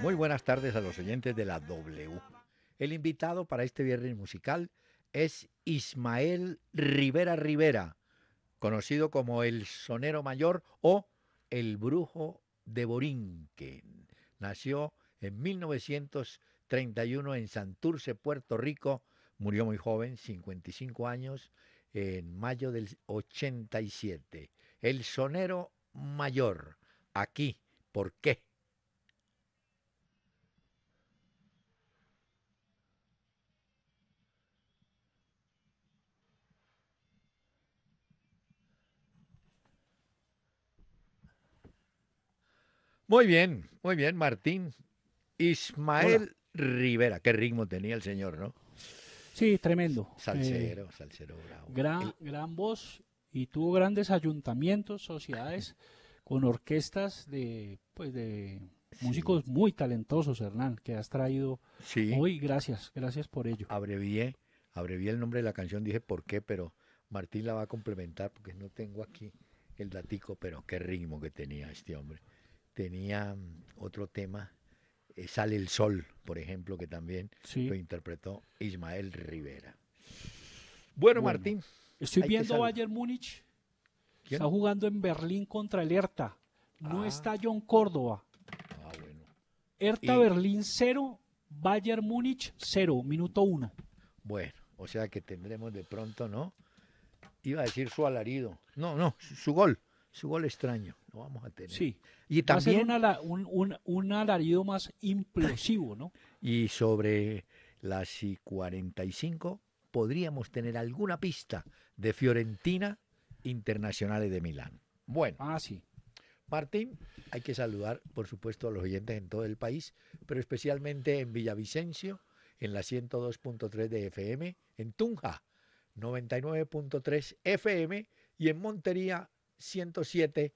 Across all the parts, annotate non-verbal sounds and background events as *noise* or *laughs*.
Muy buenas tardes a los oyentes de la W. El invitado para este viernes musical es Ismael Rivera Rivera, conocido como el Sonero Mayor o el Brujo de Borinquen. Nació en 1931 en Santurce, Puerto Rico. Murió muy joven, 55 años, en mayo del 87. El Sonero Mayor, aquí, ¿por qué? Muy bien, muy bien, Martín. Ismael Rivera, qué ritmo tenía el señor, ¿no? Sí, tremendo. Salsero, eh, bravo. Gran, gran voz y tuvo grandes ayuntamientos, sociedades *laughs* con orquestas de, pues de músicos muy talentosos, Hernán, que has traído sí. hoy. Gracias, gracias por ello. Abrevié, abrevié el nombre de la canción, dije por qué, pero Martín la va a complementar porque no tengo aquí el datico, pero qué ritmo que tenía este hombre tenía mm, otro tema, eh, Sale el Sol, por ejemplo, que también lo interpretó Ismael Rivera. Bueno, Martín. Estoy viendo Bayern Múnich. Está jugando en Berlín contra el ERTA. No ah. está John Córdoba. Ah, bueno. Berlín 0, Bayern Múnich 0, minuto 1. Bueno, o sea que tendremos de pronto, ¿no? Iba a decir su alarido. No, no, su gol. Su gol extraño vamos a tener. Sí. Y también un, un, alarido más implosivo, ¿no? *laughs* Y sobre las y 45 podríamos tener alguna pista de Fiorentina Internacionales de Milán. Bueno. Ah, sí. Martín, hay que saludar, por supuesto, a los oyentes en todo el país, pero especialmente en Villavicencio, en la 102.3 de FM, en Tunja, 99.3 FM y en Montería 107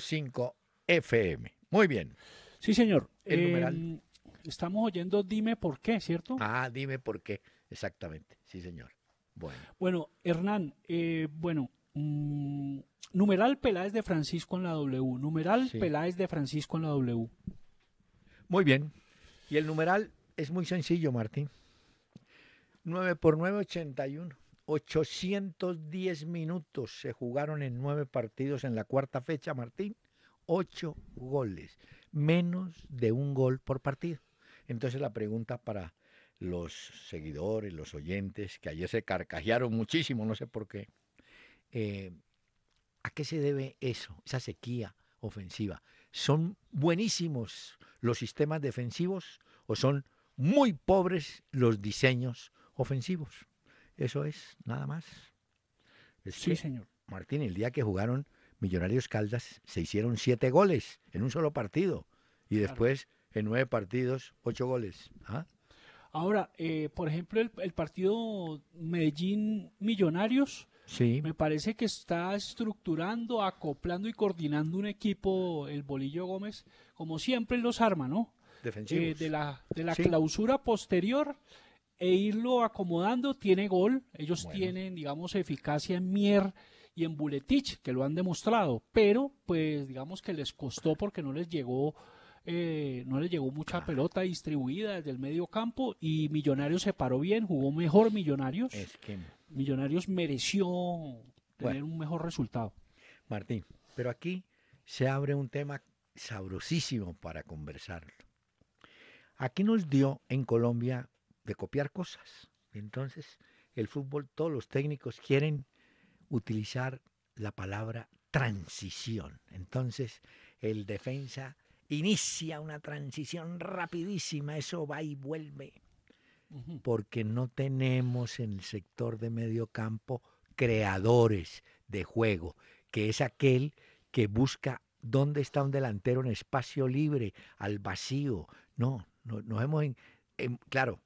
cinco FM. Muy bien. Sí, señor. El eh, Estamos oyendo Dime por qué, ¿cierto? Ah, dime por qué, exactamente. Sí, señor. Bueno. Bueno, Hernán, eh, bueno, mm, numeral Peláez de Francisco en la W. Numeral Peláez de Francisco en la W. Muy bien. Y el numeral es muy sencillo, Martín. 9 por 9, 81. 810 minutos se jugaron en nueve partidos en la cuarta fecha, Martín. Ocho goles, menos de un gol por partido. Entonces la pregunta para los seguidores, los oyentes, que ayer se carcajearon muchísimo, no sé por qué. Eh, ¿A qué se debe eso, esa sequía ofensiva? ¿Son buenísimos los sistemas defensivos o son muy pobres los diseños ofensivos? Eso es, nada más. sí, señor. Martín, el día que jugaron Millonarios Caldas se hicieron siete goles en un solo partido y después en nueve partidos ocho goles. ¿Ah? Ahora, eh, por ejemplo, el, partido Medellín Millonarios, sí. me parece que está estructurando, acoplando y coordinando un equipo, el Bolillo Gómez, como siempre los arma, ¿no? defensivo eh, de la, de la clausura posterior e irlo acomodando. Tiene gol, ellos tienen, digamos, eficacia en Mier y en Buletich, que lo han demostrado, pero pues digamos que les costó porque no les llegó. Eh, no les llegó mucha pelota distribuida desde el medio campo y Millonarios se paró bien, jugó mejor Millonarios. Es que... Millonarios mereció tener un mejor resultado. Martín, pero aquí se abre un tema sabrosísimo para conversarlo. Aquí nos dio en Colombia de copiar cosas. Entonces, el fútbol, todos los técnicos quieren utilizar la palabra transición. Entonces, el defensa inicia una transición rapidísima, eso va y vuelve, porque no tenemos en el sector de medio campo creadores de juego, que es aquel que busca dónde está un delantero en espacio libre, al vacío. No, no nos hemos... en, claro,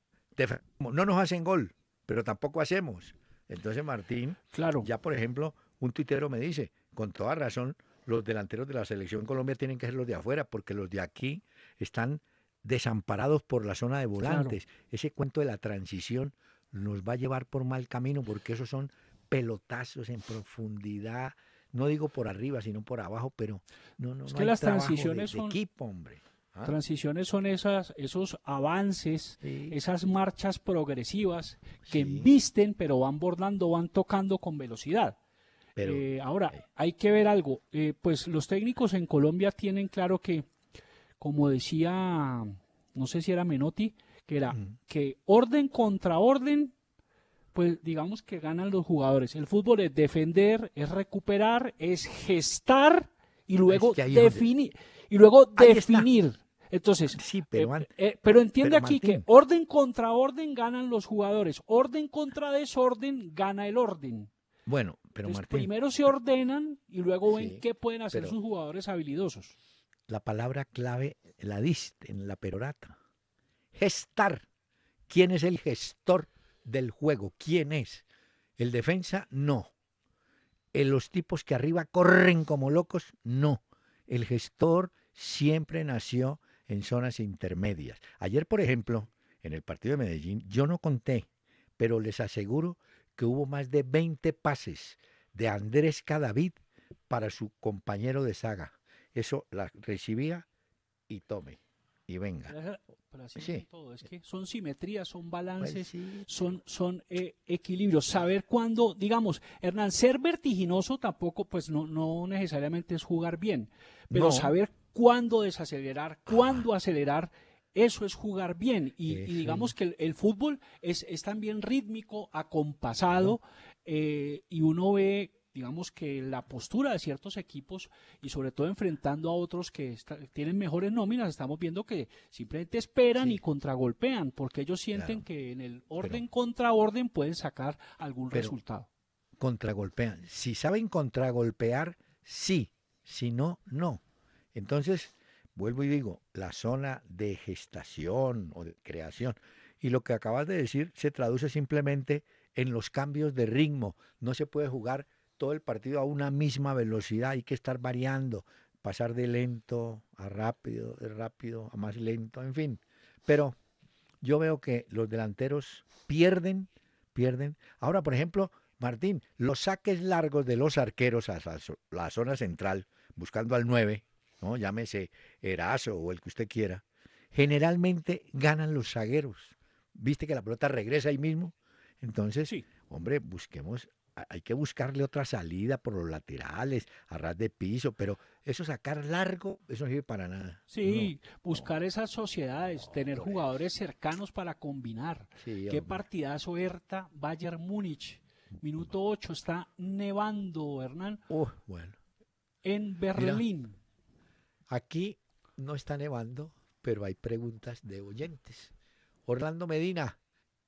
no nos hacen gol, pero tampoco hacemos. Entonces, Martín, claro. ya por ejemplo, un tuitero me dice, con toda razón, los delanteros de la selección Colombia tienen que ser los de afuera, porque los de aquí están desamparados por la zona de volantes. Ese cuento de la transición nos va a llevar por mal camino, porque esos son pelotazos en profundidad, no digo por arriba, sino por abajo, pero no, no, es que las transiciones equipo, hombre. Ah. Transiciones son esas, esos avances, esas marchas progresivas que visten pero van bordando, van tocando con velocidad. Pero, eh, ahora, eh. hay que ver algo. Eh, pues los técnicos en Colombia tienen claro que, como decía, no sé si era Menotti, que era que orden contra orden, pues digamos que ganan los jugadores. El fútbol es defender, es recuperar, es gestar y luego definir. Y luego definir. Entonces, eh, eh, pero, entiende aquí que orden contra orden ganan los jugadores, orden contra desorden gana el orden. Bueno, pero Martín, primero se ordenan y luego ven qué pueden hacer sus jugadores habilidosos. La palabra clave la diste en la perorata. Gestar. ¿Quién es el gestor del juego? ¿Quién es? El defensa, no. ¿En los tipos que arriba corren como locos, no. El gestor siempre nació en zonas intermedias. Ayer, por ejemplo, en el partido de Medellín, yo no conté, pero les aseguro que hubo más de 20 pases de Andrés Cadavid para su compañero de saga. Eso la recibía y tome y venga. que son simetrías, son balances, pues son, son eh, equilibrios. Saber cuándo, digamos, Hernán, ser vertiginoso tampoco, pues no, no necesariamente es jugar bien, pero saber cuándo desacelerar, ah. cuándo acelerar. Eso es jugar bien. Y, digamos que el, fútbol es, también rítmico, acompasado, eh, y uno ve digamos que la postura de ciertos equipos y sobre todo enfrentando a otros que tienen mejores nóminas, estamos viendo que simplemente esperan y contragolpean, porque ellos sienten que en el orden contra orden pueden sacar algún resultado. Contragolpean. Si saben contragolpear, sí. Si no, no. Entonces, vuelvo y digo, la zona de gestación o de creación. Y lo que acabas de decir se traduce simplemente en los cambios de ritmo. No se puede jugar todo el partido a una misma velocidad, hay que estar variando, pasar de lento a rápido, de rápido a más lento, en fin. Pero yo veo que los delanteros pierden, pierden. Ahora, por ejemplo, Martín, los saques largos de los arqueros a la zona central, buscando al 9, llámese Eraso o el que usted quiera, generalmente ganan los zagueros. ¿Viste que la pelota regresa ahí mismo? Entonces, hombre, busquemos, hay que buscarle otra salida por los laterales, a ras de piso, pero eso sacar largo, eso no sirve para nada. Sí, buscar esas sociedades, tener jugadores cercanos para combinar. Qué partidazo Herta, Bayern Múnich. Mm, mm. Minuto 8, está nevando, Hernán. Oh, bueno. En Berlín. Aquí no está nevando, pero hay preguntas de oyentes. Orlando Medina,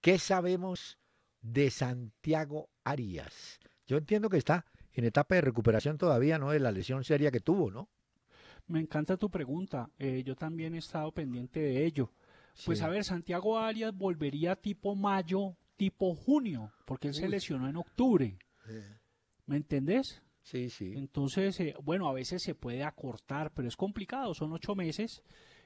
¿qué sabemos de Santiago Arias? Yo entiendo que está en etapa de recuperación todavía, ¿no? De la lesión seria que tuvo, ¿no? Me encanta tu pregunta. Eh, yo también he estado pendiente de ello. Pues a ver, Santiago Arias volvería tipo mayo, tipo junio, porque él se lesionó en octubre. ¿Me entendés? Sí, Entonces, eh, bueno, a veces se puede acortar, pero es complicado, son ocho meses.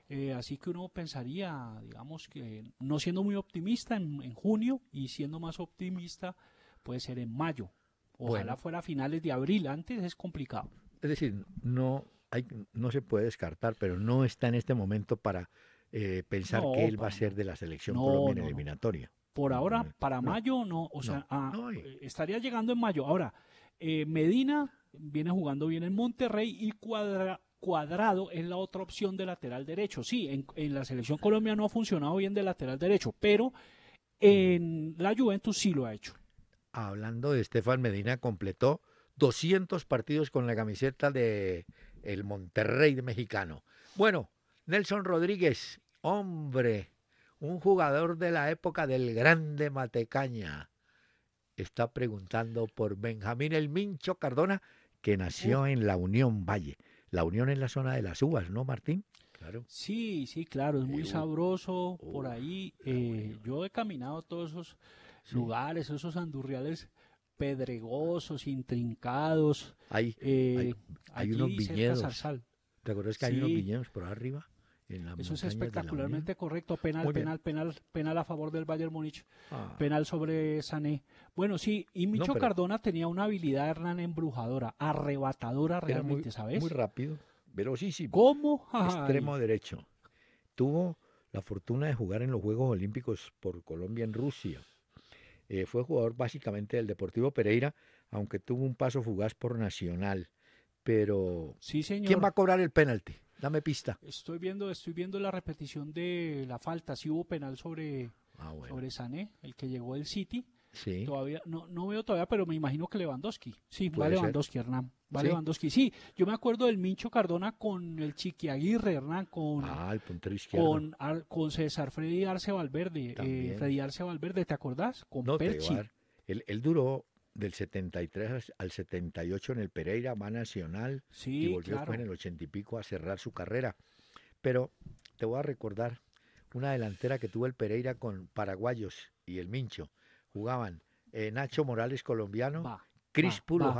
Eh, así que uno pensaría, digamos que no siendo muy optimista en, junio y siendo más optimista puede ser en mayo. Ojalá fuera a finales de abril, antes es complicado. Es decir, no, hay, no se puede descartar, pero no está en este momento para eh, pensar que él va a ser de la selección colombiana eliminatoria. Por ahora, para mayo no, o sea, ah, estaría llegando en mayo. Ahora, eh, Medina viene jugando bien en Monterrey y Cuadrado es la otra opción de lateral derecho. Sí, en, la selección Colombia no ha funcionado bien de lateral derecho, pero en la Juventus sí lo ha hecho. Hablando de Estefan Medina, completó 200 partidos con la camiseta de el Monterrey mexicano. Bueno, Nelson Rodríguez, hombre, un jugador de la época del grande Matecaña está preguntando por Benjamín El Mincho Cardona, que nació en la Unión Valle. La Unión es la zona de las uvas, ¿no, Martín? Claro. Sí, sí, claro, es muy sabroso por oh, ahí. Ah, eh, yo he caminado todos esos lugares, esos andurriales pedregosos, intrincados. Hay, eh, hay, unos viñedos. ¿Te acuerdas que hay unos viñedos por arriba? Eso es espectacularmente correcto. Penal, penal, penal, penal a favor del Bayern Múnich. Ah. Penal sobre Sané. Bueno, sí, y Micho Cardona tenía una habilidad, Hernán, embrujadora, arrebatadora realmente, ¿sabes? Muy rápido, velocísimo. ¿Cómo? Extremo derecho. Tuvo la fortuna de jugar en los Juegos Olímpicos por Colombia en Rusia. Eh, fue jugador básicamente del Deportivo Pereira, aunque tuvo un paso fugaz por Nacional. Pero, sí, ¿quién va a cobrar el penalti? Dame pista. Estoy viendo, estoy viendo la repetición de la falta. Si sí hubo penal sobre, ah, sobre Sané, el que llegó del City. Sí. Todavía, no, no veo todavía, pero me imagino que Lewandowski. Sí, va Lewandowski, Hernán. Va Lewandowski. Sí, yo me acuerdo del Mincho Cardona con el Chiqui Aguirre, Hernán, con, ah, con, César Freddy Arce Valverde. Eh, Freddy Arce Valverde, ¿te acordás? Con no Perchi. Él, él, duró del 73 al 78 en el Pereira, va Nacional y volvió en el 80 y pico a cerrar su carrera. Pero te voy a recordar una delantera que tuvo el Pereira con paraguayos y el Mincho. Jugaban eh, Nacho Morales, colombiano, Cris Crispulo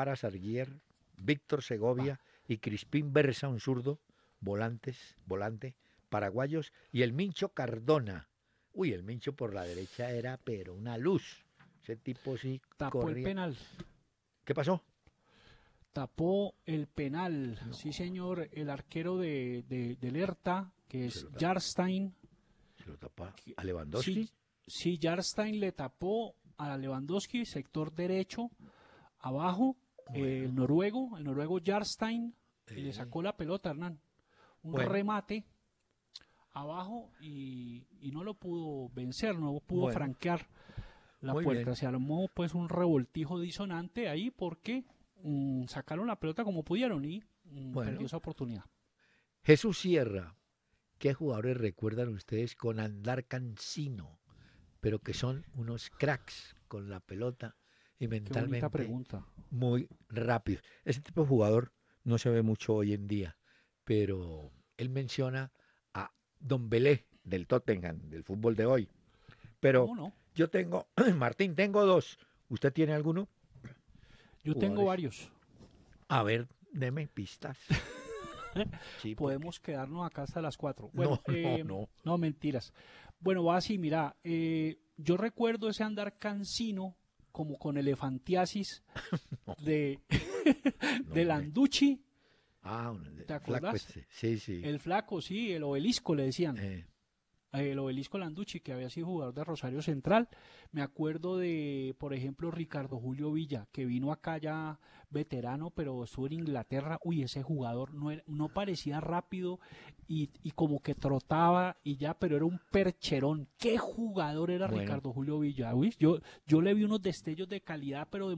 Víctor Segovia y Crispín Bersa, un zurdo, volantes, volante, paraguayos, y el Mincho Cardona. Uy, el Mincho por la derecha era, pero una luz. Ese tipo sí Tapó el penal. ¿Qué pasó? Tapó el penal. Sí, señor. El arquero de, de, de Lerta, que es Jarstein. ¿Se lo tapa a Lewandowski? Sí, Jarstein le tapó a Lewandowski, sector derecho, abajo. Eh, el noruego, el noruego Jarstein, le eh. sacó la pelota, Hernán. Un remate abajo y, no lo pudo vencer, no pudo franquear la puerta. Se armó pues un revoltijo disonante ahí porque mm, sacaron la pelota como pudieron y mm, perdió esa oportunidad. Jesús Sierra, ¿qué jugadores recuerdan ustedes con andar cansino? Pero que son unos cracks con la pelota y mentalmente muy rápido. Ese tipo de jugador no se ve mucho hoy en día, pero él menciona a Don Belé del Tottenham, del fútbol de hoy. Pero no? Yo tengo, *clears throat* Martín, tengo dos. ¿Usted tiene alguno? Yo tengo varios. A ver, deme pistas. *laughs* sí, Podemos quedarnos acá hasta las cuatro. no, *laughs* eh, no, no, mentiras. Bueno, va así, mira, eh, yo recuerdo ese andar cansino como con elefantiasis *laughs* de, de Landucci. Ah, ¿te acuerdas? Sí, sí. El flaco, sí, el obelisco le decían. Eh. Eh, el obelisco Landucci, que había sido jugador de Rosario Central. Me acuerdo de, por ejemplo, Ricardo Julio Villa, que vino acá ya veterano, pero estuvo en Inglaterra. Uy, ese jugador no, no parecía rápido y, como que trotaba y ya, pero era un percherón. ¿Qué jugador era Ricardo Julio Villa? Uy, yo, yo le vi unos destellos de calidad, pero de,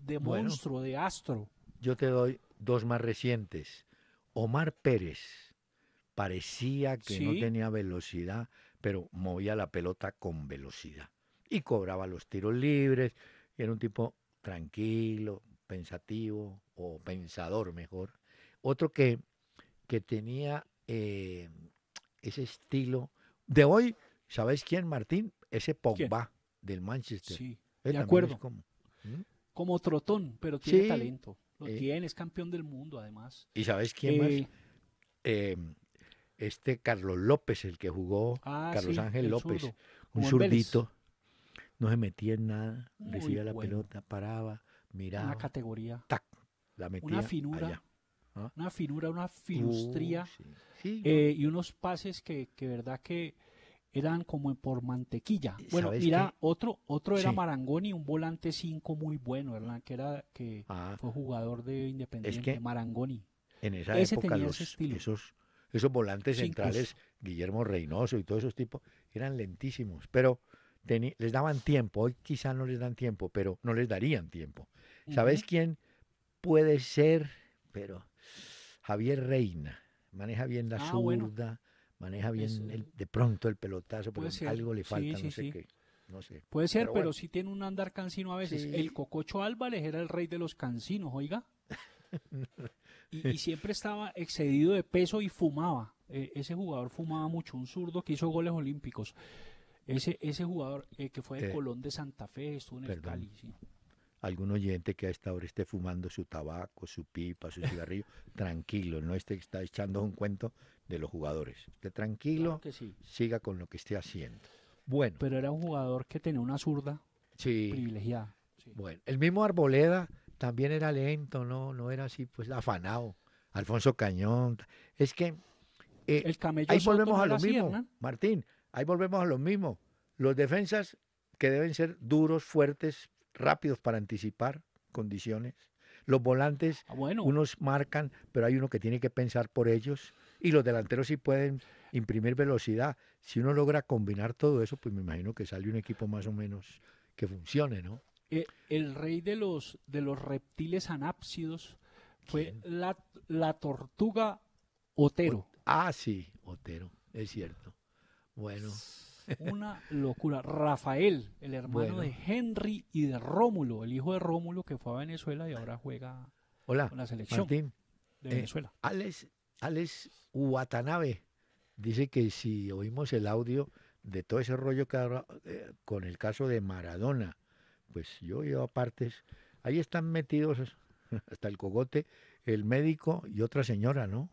de monstruo, de astro. Yo te doy dos más recientes. Omar Pérez parecía que no tenía velocidad, pero movía la pelota con velocidad. Y cobraba los tiros libres, era un tipo tranquilo, pensativo, o pensador mejor. Otro que, que tenía eh, ese estilo. De hoy, ¿sabéis quién, Martín? Ese Pogba del Manchester. Sí, de acuerdo. Como, ¿Mm? como, trotón, pero tiene talento. Lo eh. tiene, es campeón del mundo además. ¿Y sabes quién eh, eh este Carlos López, el que jugó, ah, Carlos Ángel López, un zurdito, no se metía en nada, recibía la pelota, paraba, miraba. Una categoría. Tac, la metía una finura, ¿ah? una finura, una filustría eh, y unos pases que, que verdad que eran como por mantequilla. Eh, bueno, mira, otro otro era Marangoni, un volante 5 muy bueno, ¿verdad? Que era que ah. fue jugador de Independiente Marangoni. En esa Ese época esos esos volantes centrales, Guillermo Reynoso y todos esos tipos, eran lentísimos, pero les daban tiempo. Hoy quizá no les dan tiempo, pero no les darían tiempo. ¿Sabes quién puede ser? Pero Javier Reina. Maneja bien la ah, zurda, maneja bien eh, de pronto el pelotazo, porque algo le falta, no sé qué. Puede ser, pero, sí tiene un andar cansino a veces. El Cococho Álvarez era el rey de los cansinos, oiga. *laughs* y, siempre estaba excedido de peso y fumaba. E, ese jugador fumaba mucho, un zurdo que hizo goles olímpicos. Ese, ese jugador eh, que fue de Colón de Santa Fe, estuvo en el Cali. Algún oyente que a esta hora esté fumando su tabaco, su pipa, su cigarrillo, *laughs* tranquilo, no esté está echando un cuento de los jugadores. Esté tranquilo, siga con lo que esté haciendo. Bueno. Pero era un jugador que tenía una zurda privilegiada. Bueno, el mismo Arboleda también era lento, no, no era así, pues afanado. Alfonso Cañón. Es que eh, ahí volvemos a lo mismo, Martín, ahí volvemos a lo mismo. Los defensas que deben ser duros, fuertes, rápidos para anticipar condiciones. Los volantes, ah, unos marcan, pero hay uno que tiene que pensar por ellos. Y los delanteros sí pueden imprimir velocidad. Si uno logra combinar todo eso, pues me imagino que sale un equipo más o menos que funcione, ¿no? Eh, el rey de los, de los reptiles anápsidos fue la, tortuga Otero. ah, sí, Otero, es cierto. Bueno. Una locura. Rafael, el hermano de Henry y de Rómulo, el hijo de Rómulo que fue a Venezuela y ahora juega Hola, con la selección de eh, Venezuela. Alex, Alex Watanabe dice que si oímos el audio de todo ese rollo eh, con el caso de Maradona, pues yo a partes, ahí están metidos *laughs* hasta el cogote el médico y otra señora, ¿no?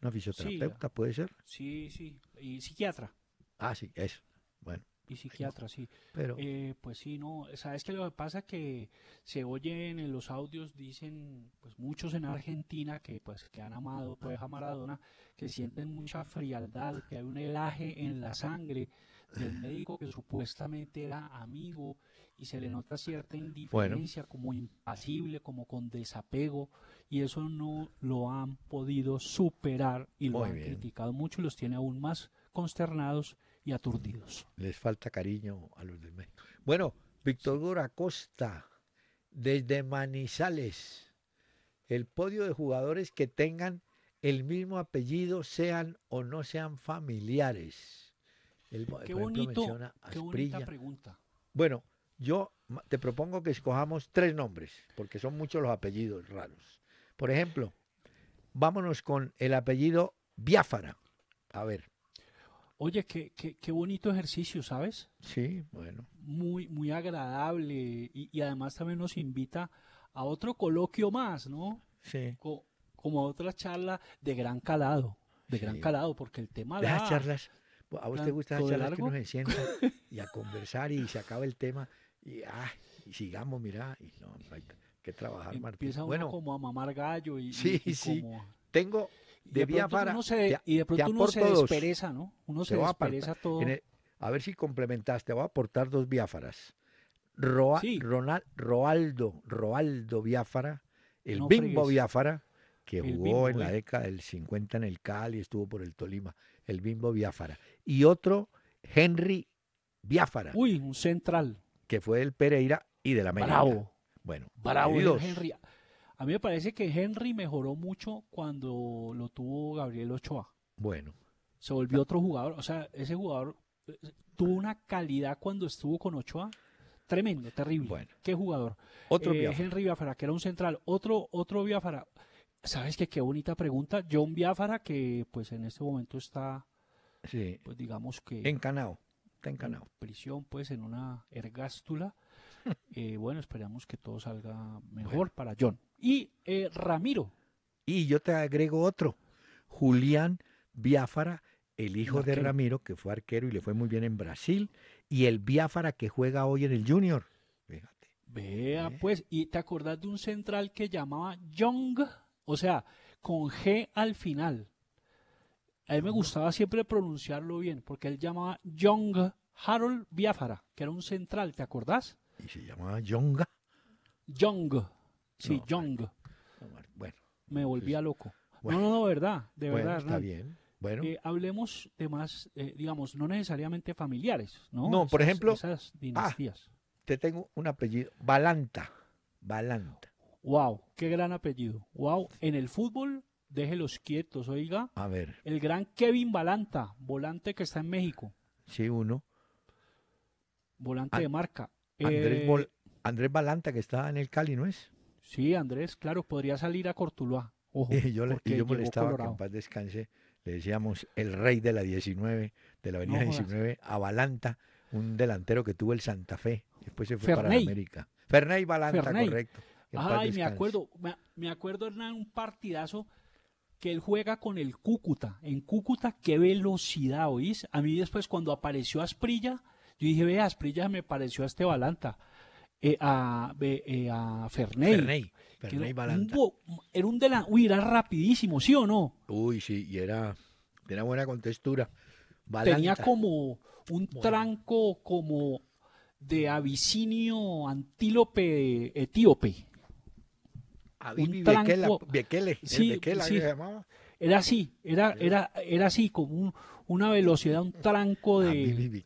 Una fisioterapeuta, puede ser. Sí, sí, y psiquiatra. Ah, sí, es Bueno. Y psiquiatra, sí. Pero. Eh, pues sí, no. ¿Sabes qué lo que pasa? Que se oyen en los audios, dicen, pues muchos en Argentina que, pues, que han amado, pues, a Maradona, que sienten mucha frialdad, que hay un helaje en la sangre del médico que supuestamente era amigo y se le nota cierta indiferencia, como impasible, como con desapego, y eso no lo han podido superar y lo han criticado mucho y los tiene aún más consternados y aturdidos. Les falta cariño a los de México. Bueno, Víctor Gómez Acosta, desde Manizales, el podio de jugadores que tengan el mismo apellido, sean o no sean familiares. qué, bonito, qué bonita pregunta. Bueno, yo te propongo que escojamos tres nombres, porque son muchos los apellidos raros. Por ejemplo, vámonos con el apellido Biafara. A ver. Oye, qué, qué, qué bonito ejercicio, ¿sabes? Sí, bueno. Muy, muy agradable y, además también nos invita a otro coloquio más, ¿no? Sí. como a otra charla de gran calado, de gran calado, porque el tema... Las charlas, a vos te gusta las charlas que nos enciendan *laughs* y a conversar y se acaba el tema. Ah, y, sigamos, mira, y hay que trabajar, Empieza Uno bueno, como a mamar gallo y, sí, sí. Tengo de, y de pronto uno se despereza, ¿no? Uno se despereza todo. a ver si complementaste, voy a aportar dos biáfaras. Roa, Ronald, Roaldo, Roaldo Biafara, el Bimbo Biafara, que jugó en la eh. década del 50 en el Cali, estuvo por el Tolima, el Bimbo Biafara. Y otro, Henry Biafara. Uy, un central que fue el Pereira y de la América. Bravo. Bueno, bravo Henry. A mí me parece que Henry mejoró mucho cuando lo tuvo Gabriel Ochoa. Bueno. Se volvió otro jugador, o sea, ese jugador eh, tuvo una calidad cuando estuvo con Ochoa tremendo, terrible. Bueno. Qué jugador. Otro eh, Henry Biafara, que era un central. Otro, otro Biafara. ¿Sabes qué? Qué bonita pregunta. John Biafara, que pues en este momento está, sí. pues digamos que... En Encanao está encanado. prisión, pues, en una ergástula. *laughs* Eh, bueno, esperamos que todo salga mejor para John. Y eh, Ramiro. Y yo te agrego otro. Julián Biafara, el hijo de Ramiro, que fue arquero y le fue muy bien en Brasil. Y el Biafara que juega hoy en el Junior. Vea, pues, ¿y te acordás de un central que llamaba Young? O sea, con G al final. A él me gustaba siempre pronunciarlo bien, porque él llamaba Young Harold Biafara, que era un central, ¿te acordás? ¿Y se llamaba Young? Young, sí, Jong. Bueno, me volvía loco. no, no, no, verdad, de verdad. Está bien. Bueno. Eh, hablemos de más, eh, digamos, no necesariamente familiares, ¿no? No, por ejemplo. Esas ah, dinastías. te tengo un apellido, Balanta. Balanta. Wow, qué gran apellido. Wow, en el fútbol déjelos quietos, oiga. A ver. El gran Kevin Balanta, volante que está en México. Sí, uno. Volante de marca. Eh, Andrés, Balanta, que está en el Cali, ¿no es? Sí, Andrés, claro, podría salir a Cortuluá. Ojo, *laughs* yo, le, molestaba que en paz descanse. Le decíamos el rey de la 19, de la avenida 19, a Balanta, un delantero que tuvo el Santa Fe. Después se fue para América. Ferney Balanta, correcto. Ay, me acuerdo, me, me acuerdo, Hernán, un partidazo que él juega con el Cúcuta. En Cúcuta, qué velocidad, ¿oís? A mí después cuando apareció Asprilla, yo dije, ve, Asprilla me pareció a este Balanta, eh, a, eh, a Ferney. Ferney, Ferney Balanta. era un delante, uy, era rapidísimo, ¿sí o no? Uy, sí, y era, era buena contextura. Tenía como un tranco como de avicinio antílope etíope llamaba. Era así, era, era, era así, como una velocidad, un tranco ah, de.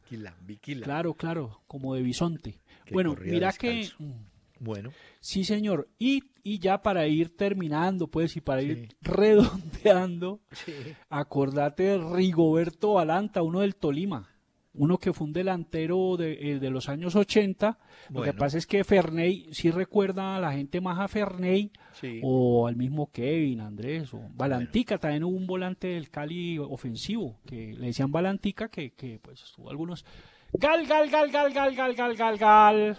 Claro, claro, como de bisonte. bueno, mira que. Mm, bueno. Sí, señor. Y, y, ya para ir terminando, pues, y para ir *laughs* redondeando, acordate de Rigoberto Balanta, uno del Tolima uno que fue un delantero de, los años 80. Lo que pasa es que Ferney, si sí recuerda a la gente más a Ferney, o al mismo Kevin, Andrés, o Balantica, también hubo un volante del Cali ofensivo, que le decían Balantica, que, pues estuvo algunos... Gal, gal, gal, gal, gal, gal, gal, gal, gal.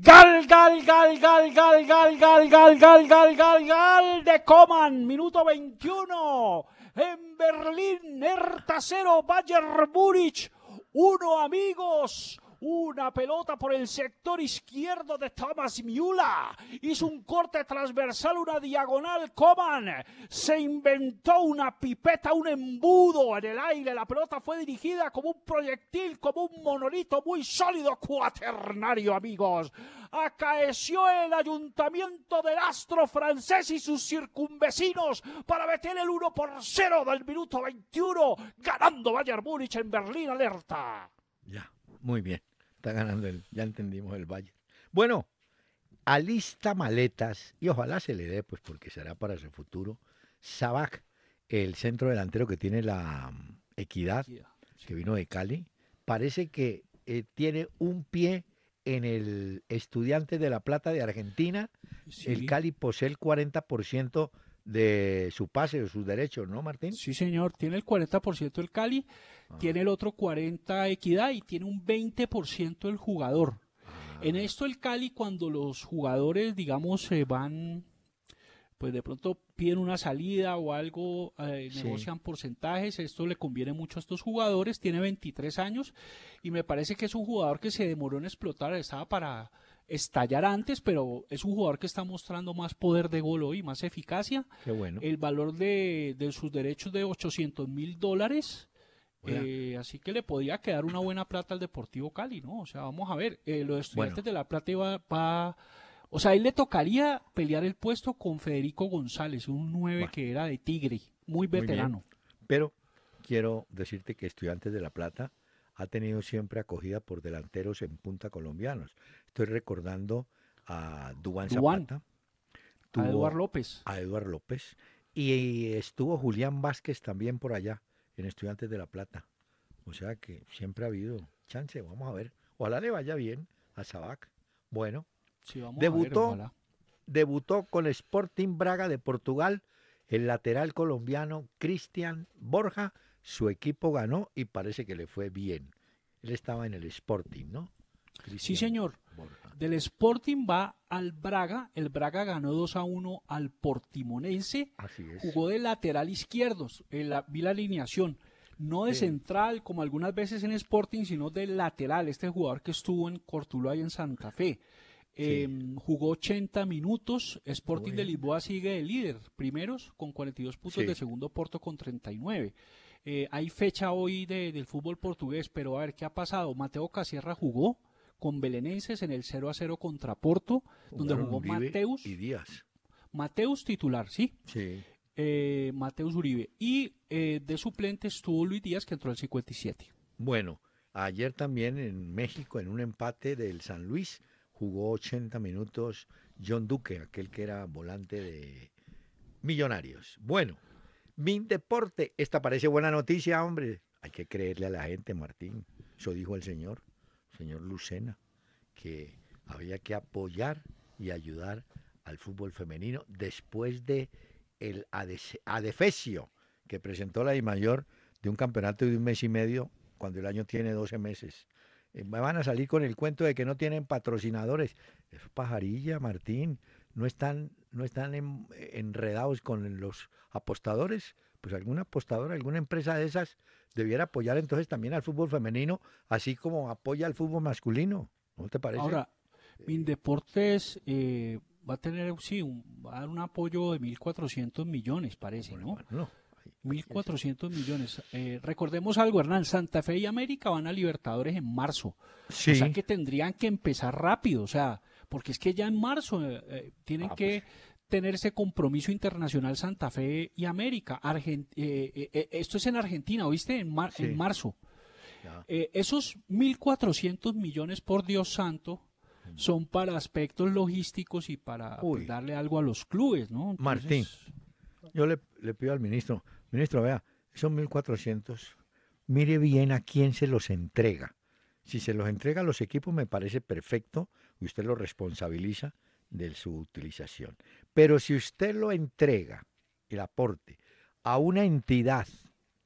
Gal, gal, gal, gal, gal, gal, gal, gal, gal, gal, gal, gal, de Coman, minuto 21. En Berlín, gal 0, Bayern gal uno amigos, una pelota por el sector izquierdo de Thomas Miula. Hizo un corte transversal, una diagonal. Coman se inventó una pipeta, un embudo en el aire. La pelota fue dirigida como un proyectil, como un monolito muy sólido, cuaternario, amigos. Acaeció el ayuntamiento del astro francés y sus circunvecinos para meter el 1 por 0 del minuto 21, ganando Bayern Múnich en Berlín alerta. Ya, muy bien. Está ganando el, ya entendimos el valle. Bueno, alista maletas y ojalá se le dé, pues porque será para su futuro. Sabac, el centro delantero que tiene la mm, equidad, que vino de Cali, parece que eh, tiene un pie en el estudiante de La Plata de Argentina. El Cali posee el 40% de su pase o sus derechos, ¿no, Martín? Sí, señor, tiene el 40% el Cali Ah. tiene el otro 40 Equidad y tiene un 20% el jugador. Ah. En esto el Cali cuando los jugadores, digamos, se van pues de pronto piden una salida o algo, eh, negocian porcentajes, esto le conviene mucho a estos jugadores, tiene 23 años y me parece que es un jugador que se demoró en explotar, estaba para estallar antes, pero es un jugador que está mostrando más poder de gol hoy, más eficacia. Qué bueno. El valor de, de sus derechos de 800 mil dólares eh, así que le podía quedar una buena plata al Deportivo Cali, ¿no? O sea, vamos a ver, eh, los estudiantes de La Plata iba, O sea, él le tocaría pelear el puesto con Federico González, un 9 que era de Tigre, muy veterano. Pero quiero decirte que Estudiantes de La Plata ha tenido siempre acogida por delanteros en punta colombianos. Estoy recordando a Duan Zapata. a Eduard López. A Eduard López. Y estuvo Julián Vázquez también por allá en Estudiantes de La Plata. O sea que siempre ha habido chance, vamos a ver. Ojalá le vaya bien a Sabac. Bueno, debutó, debutó con Sporting Braga de Portugal el lateral colombiano Cristian Borja. Su equipo ganó y parece que le fue bien. Él estaba en el Sporting, ¿no? sí, señor. Del Sporting va al Braga. El Braga ganó 2 a 1 al Portimonense. Jugó de lateral izquierdo. vi la alineación. No de central, como algunas veces en Sporting, sino de lateral. Este jugador que estuvo en Cortuloa y en Santa Fe. Em, jugó 80 minutos. Sporting de Lisboa sigue de líder. Primeros con 42 puntos. De segundo Porto con 39. Eh, hay fecha hoy del fútbol portugués, pero a ver qué ha pasado. Mateo Casierra jugó con Belenenses en el 0 a 0 contra Porto, donde jugó Mateus. Y Díaz. Mateus titular, sí. Sí. Eh, Mateus Uribe. Y eh, de suplente estuvo Luis Díaz, que entró al 57. Bueno, ayer también en México, en un empate del San Luis, jugó 80 minutos John Duque, aquel que era volante de Millonarios. Bueno, deporte esta parece buena noticia, hombre. Hay que creerle a la gente, Martín. Eso dijo el señor señor Lucena, que había que apoyar y ayudar al fútbol femenino después de el adefesio que presentó la mayor de un campeonato de un mes y medio cuando el año tiene 12 meses. Eh, me van a salir con el cuento de que no tienen patrocinadores. Es pajarilla, Martín. No están, no están eh, enredados con los apostadores pues alguna apostadora, alguna empresa de esas debiera apoyar entonces también al fútbol femenino, así como apoya al fútbol masculino. ¿No te parece? Ahora, eh, Mindeportes eh, va a tener, sí, va a dar un apoyo de 1.400 millones, parece, ¿no? 1.400 millones. Eh, recordemos algo, Hernán, Santa Fe y América van a Libertadores en marzo. O sea que tendrían que empezar rápido, o sea, porque es que ya en marzo tienen ah, que... Pues, tener ese compromiso internacional Santa Fe y América. Eh, eh, eh, esto es en Argentina, viste En, mar en marzo. esos 1.400 millones, por Dios santo, son para aspectos logísticos y para pues, darle algo a los clubes, ¿no? Martín, yo le, le, pido al ministro, ministro, vea, esos 1.400, mire bien a quién se los entrega. Si se los entrega a los equipos me parece perfecto y usted lo responsabiliza de su utilización. Pero si usted lo entrega, el aporte, a una entidad,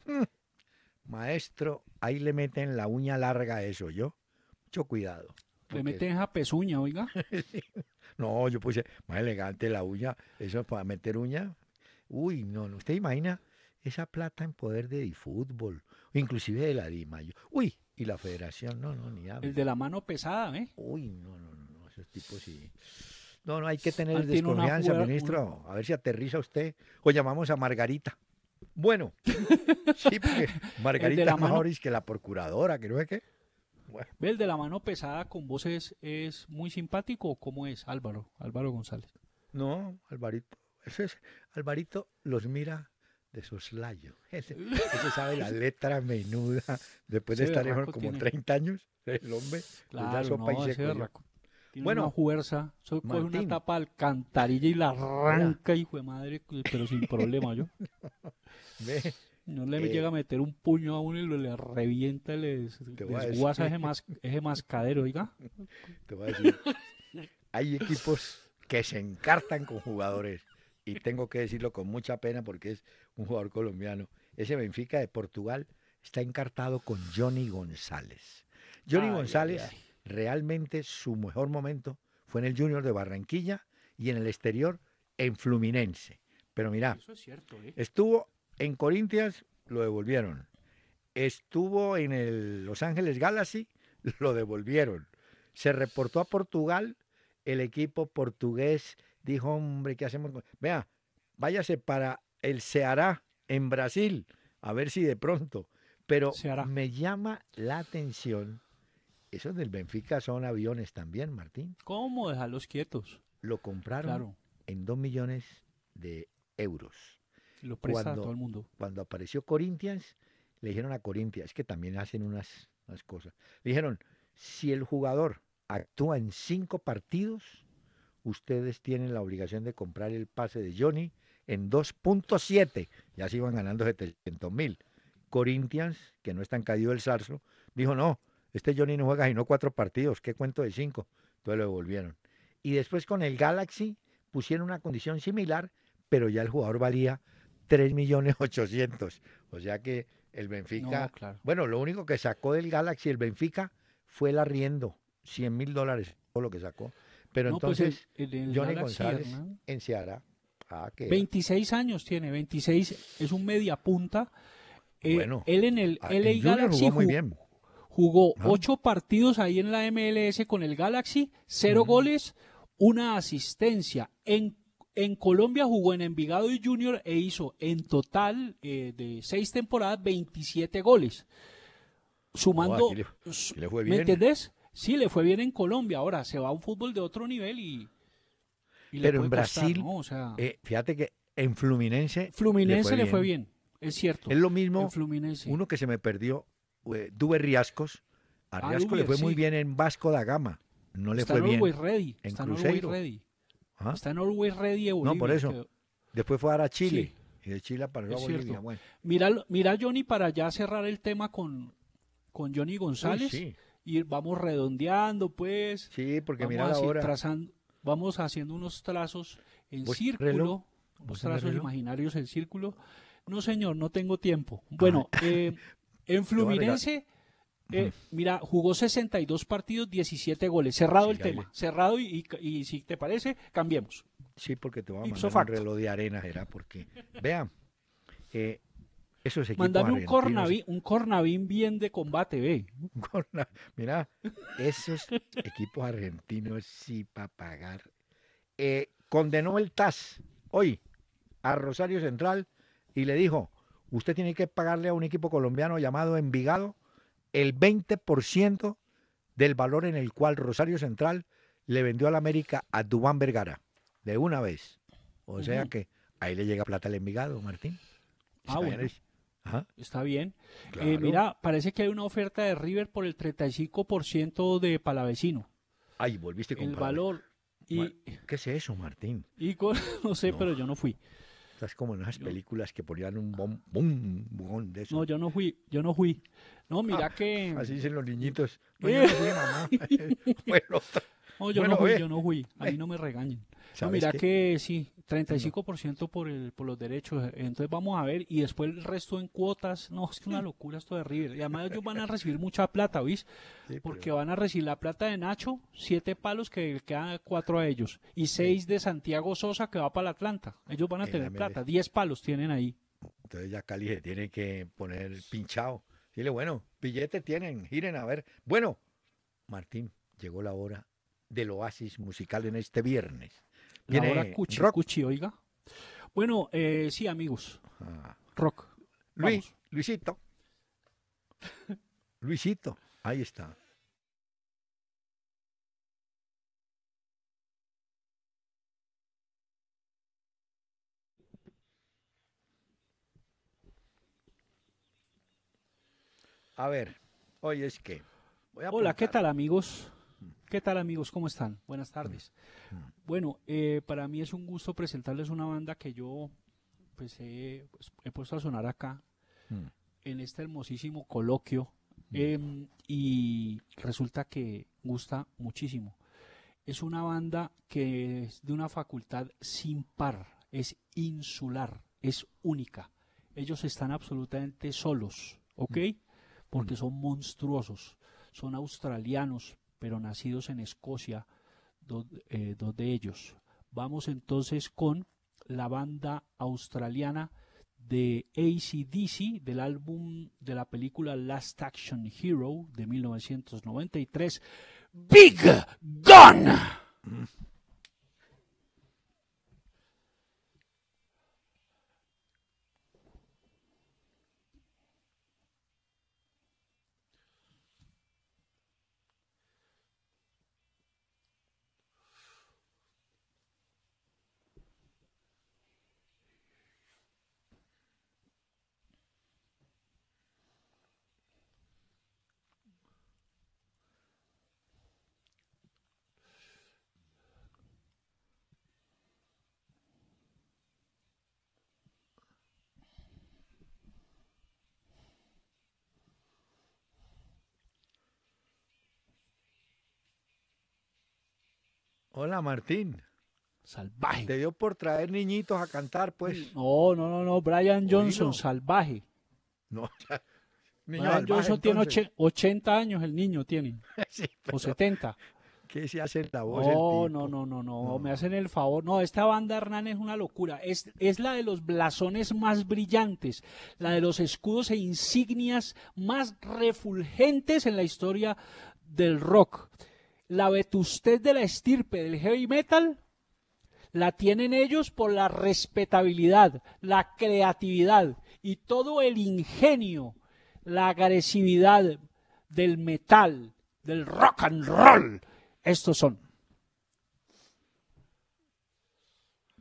¡ah! maestro, ahí le meten la uña larga eso, ¿yo? Mucho cuidado. Le meten a pezuña, oiga. *laughs* No, yo puse más elegante la uña, eso para meter uña. Uy, no, no, usted imagina esa plata en poder de fútbol, inclusive de la DIMA. uy, y la federación, no, no, ni habla. El de la mano pesada, ¿eh? Uy, no, no, no, esos tipos sí. No, no hay que tener desconfianza, ministro. A ver si aterriza usted. O llamamos a Margarita. Bueno, *laughs* sí, porque Margarita la mano... que la procuradora, que no El de la mano pesada con voces es muy simpático o cómo es Álvaro, Álvaro González. No, Alvarito, eso Alvarito los mira de soslayo. *laughs* Ese, sabe la letra menuda. Después de estar como 30 años, el hombre pues claro, sopa bueno, una fuerza. Soy una tapa alcantarilla y la arranca, hijo de madre, pero sin problema yo. *laughs* No le eh. llega a meter un puño a uno y lo le revienta, le desguaza ese, mascadero, oiga. hay equipos que se encartan con jugadores, y tengo que decirlo con mucha pena porque es un jugador colombiano. Ese Benfica de Portugal está encartado con Johnny González. Johnny González realmente su mejor momento fue en el Junior de Barranquilla y en el exterior en Fluminense. Pero mira, ¿eh? estuvo en Corinthians, lo devolvieron. Estuvo en el Los Ángeles Galaxy, lo devolvieron. Se reportó a Portugal, el equipo portugués dijo, hombre, ¿qué hacemos? Vea, váyase para el Ceará en Brasil, a ver si de pronto. Pero me llama la atención esos del Benfica son aviones también, Martín. ¿Cómo dejarlos quietos? Lo compraron en 2 millones de euros. Lo todo el mundo. Cuando apareció Corinthians, le dijeron a Corinthians, que también hacen unas, cosas, le dijeron, si el jugador actúa en cinco partidos, ustedes tienen la obligación de comprar el pase de Johnny en 2.7. Ya se iban ganando 700 mil. Corinthians, que no están tan caído el zarzo, dijo no, este Johnny no juega no cuatro partidos, qué cuento de cinco. Entonces lo devolvieron. Y después con el Galaxy pusieron una condición similar, pero ya el jugador valía 3 millones 800. O sea que el Benfica, bueno, lo único que sacó del Galaxy el Benfica fue el arriendo, 100 mil dólares, todo lo que sacó. Pero pues, entonces, Johnny González en Ceará. 26 ah, años tiene, 26, es un media punta. Eh, bueno, él en el ah, Galaxy muy bien Jugó ocho partidos ahí en la MLS con el Galaxy, cero goles, una asistencia. En, en, Colombia jugó en Envigado y Junior e hizo en total eh, de seis temporadas 27 goles. Sumando. ¿Me entendés? Sí, le fue bien en Colombia. Ahora se va a un fútbol de otro nivel y. Pero en Brasil. Eh, fíjate que en Fluminense. Fluminense le fue, bien. es cierto. Es lo mismo. Fluminense. Uno que se me perdió Duve eh, Riascos. A ah, Riascos le fue muy bien en Vasco da Gama. No le fue bien. Ready. En está Ready. ¿Ah? Está en Always Ready No, por eso. Después fue ahora a Chile. Y de Chile para a Bolivia. Mira, mira, Johnny, para ya cerrar el tema con, con Johnny González. sí. Y vamos redondeando, pues. Sí, porque mira la Trazando, vamos haciendo unos trazos en círculo. Unos trazos imaginarios en círculo. No, señor, no tengo tiempo. Bueno, ah. eh, *laughs* En Fluminense, eh, mira, jugó 62 partidos, 17 goles. Cerrado el tema, cerrado y, si te parece, cambiemos. Sí, porque te vamos a mandar un reloj de arena, era porque, vean, eh, esos equipos Mandame un cornavín, un cornavín bien de combate, ve. Mira, esos equipos argentinos sí para pagar. Eh, condenó el TAS hoy a Rosario Central y le dijo, usted tiene que pagarle a un equipo colombiano llamado Envigado el 20% del valor en el cual Rosario Central le vendió al América a Dubán Vergara, de una vez. O sea que ahí le llega plata al Envigado, Martín. Ah, Está bien. Eh, mira, parece que hay una oferta de River por el 35% de Palavecino. Ay, volviste con El valor. ¿Qué es eso, Martín? Y *laughs* no sé, pero yo no fui. Estás como en unas películas que ponían un bom, boom, de eso. No, yo no fui, yo no fui. No, mira ah, que... Así dicen los niñitos. No, yo no mamá. *laughs* Fue el otro. No, yo no fui, yo no fui. A mí no me regañen. mira que sí, 35% por, el, por los derechos. Entonces vamos a ver. Y después el resto en cuotas. No, es una locura esto de River. Y además ellos van a recibir mucha plata, ¿viste? Porque van a recibir la plata de Nacho, siete palos que quedan cuatro a ellos. Y seis de Santiago Sosa que va para la Atlanta. Ellos van a tener plata. Diez palos tienen ahí. Entonces ya Cali se tiene que poner pinchado. Dile, bueno, billete tienen, giren a ver. Bueno, Martín, llegó la hora del oasis musical en este viernes. Viene rock. oiga. Bueno, eh, sí, amigos. Ah. Rock. Luis, Luisito. Luisito, ahí está. A ver, hoy es que. Hola, ¿qué tal amigos? ¿Qué tal amigos? ¿Cómo están? Buenas tardes. Mm. Bueno, eh, para mí es un gusto presentarles una banda que yo pues, pues, he, puesto a sonar acá mm. en este hermosísimo coloquio mm. em, y resulta que gusta muchísimo. Es una banda que es de una facultad sin par, es insular, es única. Ellos están absolutamente solos, ¿ok? Porque son monstruosos, son australianos, pero nacidos en Escocia, eh, dos, de ellos. Vamos entonces con la banda australiana de ACDC del álbum de la película Last Action Hero de 1993, Big Gun. Mm. Hola Martín. Salvaje. Te dio por traer niñitos a cantar, pues. No, no, no, no. Brian Johnson, salvaje. No, *laughs* Brian Johnson tiene 80 años, el niño tiene. *laughs* o 70. ¿Qué se hace la voz? No, no, no, no, no, me hacen el favor. No, esta banda Hernán es una locura. Es, es la de los blasones más brillantes, la de los escudos e insignias más refulgentes en la historia del rock la vetustez de la estirpe del heavy metal la tienen ellos por la respetabilidad, la creatividad y todo el ingenio, la agresividad del metal, del rock and roll. Estos son.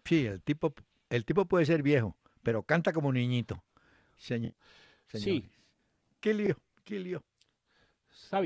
Sí, el tipo, el tipo puede ser viejo, pero canta como niñito. Señor, Sí. Qué lío, qué lío. Está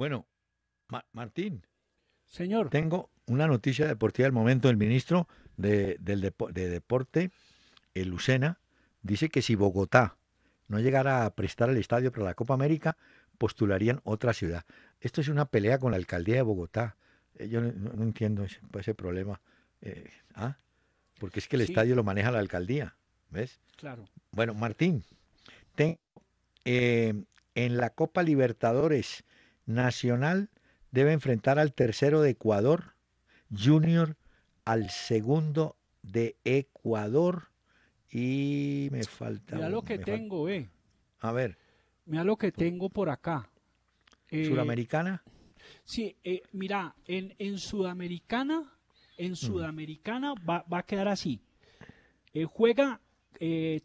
Bueno, Martín. Señor. Tengo una noticia deportiva al momento. El ministro de, Deporte, el eh, Lucena, dice que si Bogotá no llegara a prestar el estadio para la Copa América, postularían otra ciudad. Esto es una pelea con la alcaldía de Bogotá. Eh, yo no, entiendo ese, pues, problema. Eh, ¿ah? Porque es que el estadio lo maneja la alcaldía. ¿Ves? Claro. Bueno, Martín, tengo, en la Copa Libertadores Nacional debe enfrentar al tercero de Ecuador, Junior al segundo de Ecuador y me falta... Mira lo que tengo, eh. A ver. Mira lo que pues, tengo por acá. Eh, ¿Sudamericana? Sí, eh, mira, en, Sudamericana, en mm. Sudamericana va, a quedar así. Eh, juega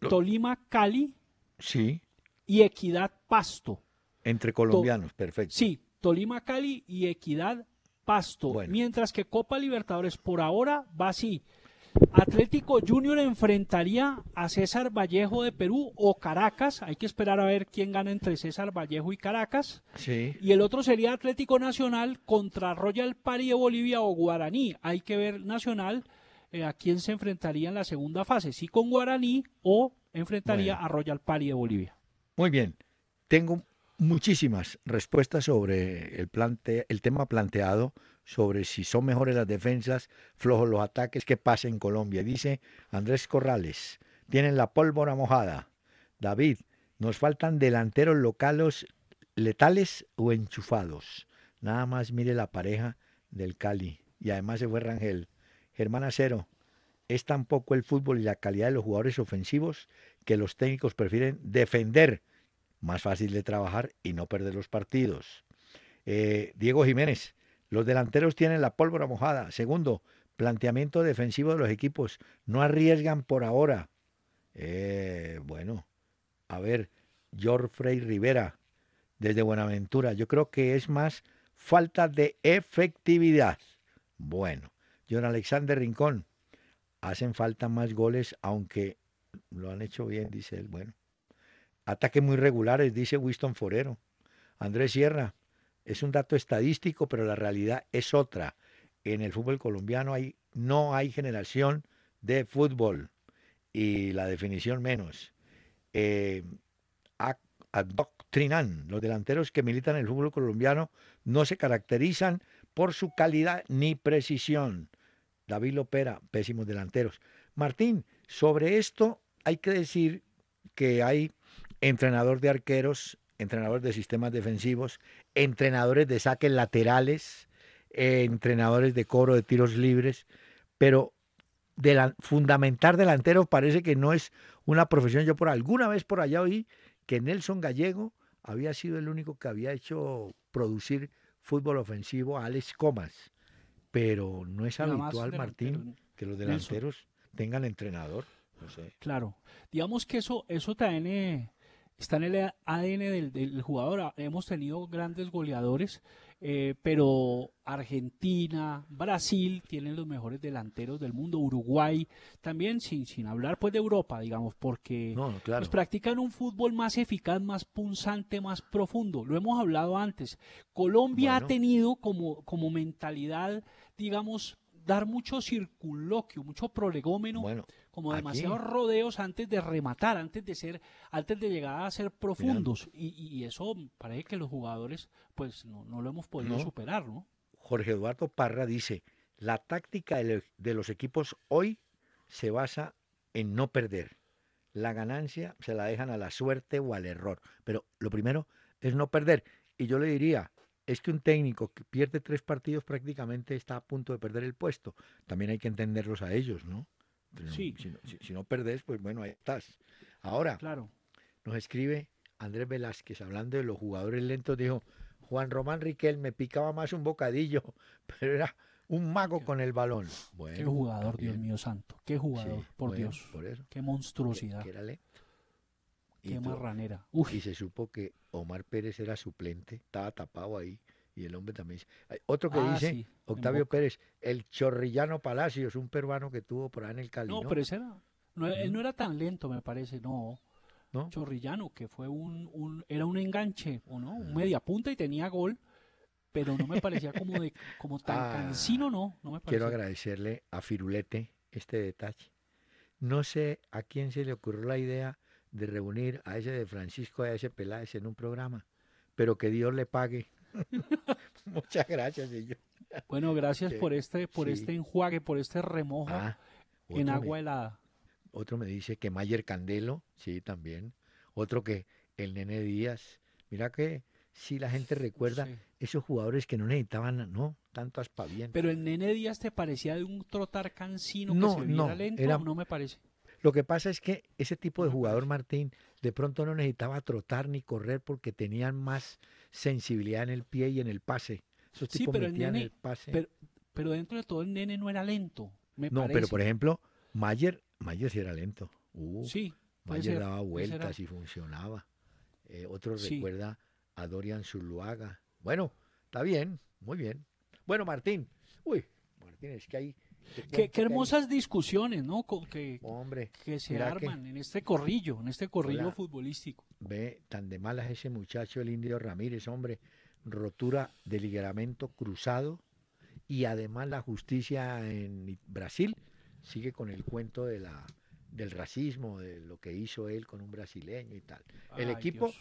Tolima Cali sí. y Equidad Pasto. Entre colombianos, perfecto. Sí, Tolima, Cali y Equidad, Pasto. Mientras que Copa Libertadores por ahora va así. Atlético Junior enfrentaría a César Vallejo de Perú o Caracas. Hay que esperar a ver quién gana entre César Vallejo y Caracas. Sí. Y el otro sería Atlético Nacional contra Royal Pari de Bolivia o Guaraní. Hay que ver Nacional eh, a quién se enfrentaría en la segunda fase. Si con Guaraní o enfrentaría a Royal Pari de Bolivia. Muy bien. Tengo muchísimas respuestas sobre el, plante, el tema planteado, sobre si son mejores las defensas, flojos los ataques, que pasa en Colombia. Dice Andrés Corrales, tienen la pólvora mojada. David, nos faltan delanteros locales letales o enchufados. Nada más mire la pareja del Cali. Y además se fue Rangel. Germán Acero, es tan poco el fútbol y la calidad de los jugadores ofensivos que los técnicos prefieren defender más fácil de trabajar y no perder los partidos. Eh, Diego Jiménez, los delanteros tienen la pólvora mojada. Segundo, planteamiento defensivo de los equipos. No arriesgan por ahora. Eh, bueno, a ver, Jorfrey Rivera, desde Buenaventura. Yo creo que es más falta de efectividad. Bueno, John Alexander Rincón, hacen falta más goles, aunque lo han hecho bien, dice él. Bueno, Ataques muy regulares, dice Winston Forero. Andrés Sierra, es un dato estadístico, pero la realidad es otra. En el fútbol colombiano hay, no hay generación de fútbol y la definición menos. Eh, adoctrinan. Los delanteros que militan en el fútbol colombiano no se caracterizan por su calidad ni precisión. David Lopera, pésimos delanteros. Martín, sobre esto hay que decir que hay entrenador de arqueros, entrenador de sistemas defensivos, entrenadores de saques laterales, eh, entrenadores de coro de tiros libres, pero de la, fundamentar delanteros parece que no es una profesión. Yo por alguna vez por allá oí que Nelson Gallego había sido el único que había hecho producir fútbol ofensivo a Alex Comas, pero no es habitual, Martín, que los delanteros tengan entrenador. Claro, digamos que eso, eso también está en el ADN del, jugador. Ah, hemos tenido grandes goleadores, eh, pero Argentina, Brasil tienen los mejores delanteros del mundo, Uruguay también, sin, sin hablar pues de Europa, digamos, porque pues, practican un fútbol más eficaz, más punzante, más profundo. Lo hemos hablado antes. Colombia ha tenido como, como mentalidad, digamos, dar mucho circunloquio, mucho prolegómeno. Bueno como demasiados rodeos antes de rematar, antes de ser, antes de llegar a ser profundos. Y, eso parece que los jugadores pues no, lo hemos podido superar, ¿no? Jorge Eduardo Parra dice, la táctica de los equipos hoy se basa en no perder. La ganancia se la dejan a la suerte o al error. Pero lo primero es no perder. Y yo le diría, es que un técnico que pierde tres partidos prácticamente está a punto de perder el puesto. También hay que entenderlos a ellos, ¿no? si, no, si, perdés, pues bueno, ahí estás. Ahora, claro. nos escribe Andrés Velázquez, hablando de los jugadores lentos, dijo, Juan Román Riquel me picaba más un bocadillo, *laughs* pero era un mago con el balón. qué jugador, Dios mío santo. Qué jugador, por Dios. Qué monstruosidad. Qué marranera. Y se supo que Omar Pérez era suplente, estaba tapado ahí y el hombre también dice. otro que ah, dice, Octavio Pérez, el Chorrillano Palacios, un peruano que tuvo por ahí en el Cali. No, pero ese era, no, él no era tan lento, me parece, no. ¿No? Chorrillano, que fue un, era un enganche, ¿o no? Un ah. media punta y tenía gol, pero no me parecía como de, como tan *laughs* ah. cansino, no, Quiero agradecerle a Firulete este detalle. No sé a quién se le ocurrió la idea de reunir a ese de Francisco, a ese Peláez en un programa, pero que Dios le pague *laughs* Muchas gracias, Bueno, gracias por este, por este enjuague, por este remojo ah, en agua helada. Otro me dice que Mayer Candelo, sí, también. Otro que el Nene Díaz. Mira que si la gente recuerda esos jugadores que no necesitaban, no, tanto aspaviento. Pero el Nene Díaz te parecía de un trotar cansino no, no, no me parece. Lo que pasa es que ese tipo de jugador, Martín, de pronto no necesitaba trotar ni correr porque tenían más sensibilidad en el pie y en el pase. pero el, pase. Pero, dentro de todo el nene no era lento. no, pero por ejemplo, Mayer, Mayer sí era lento. sí. Mayer daba vueltas y funcionaba. Eh, otro recuerda a Dorian Zuluaga. Bueno, está bien, muy bien. Bueno, Martín. Uy, Martín, es que hay Qué, hermosas discusiones, ¿no? que, se arman en este corrillo, en este corrillo futbolístico. Ve, tan de malas ese muchacho, el indio Ramírez, hombre, rotura de ligamento cruzado y además la justicia en Brasil sigue con el cuento del racismo, de lo que hizo él con un brasileño y tal. el equipo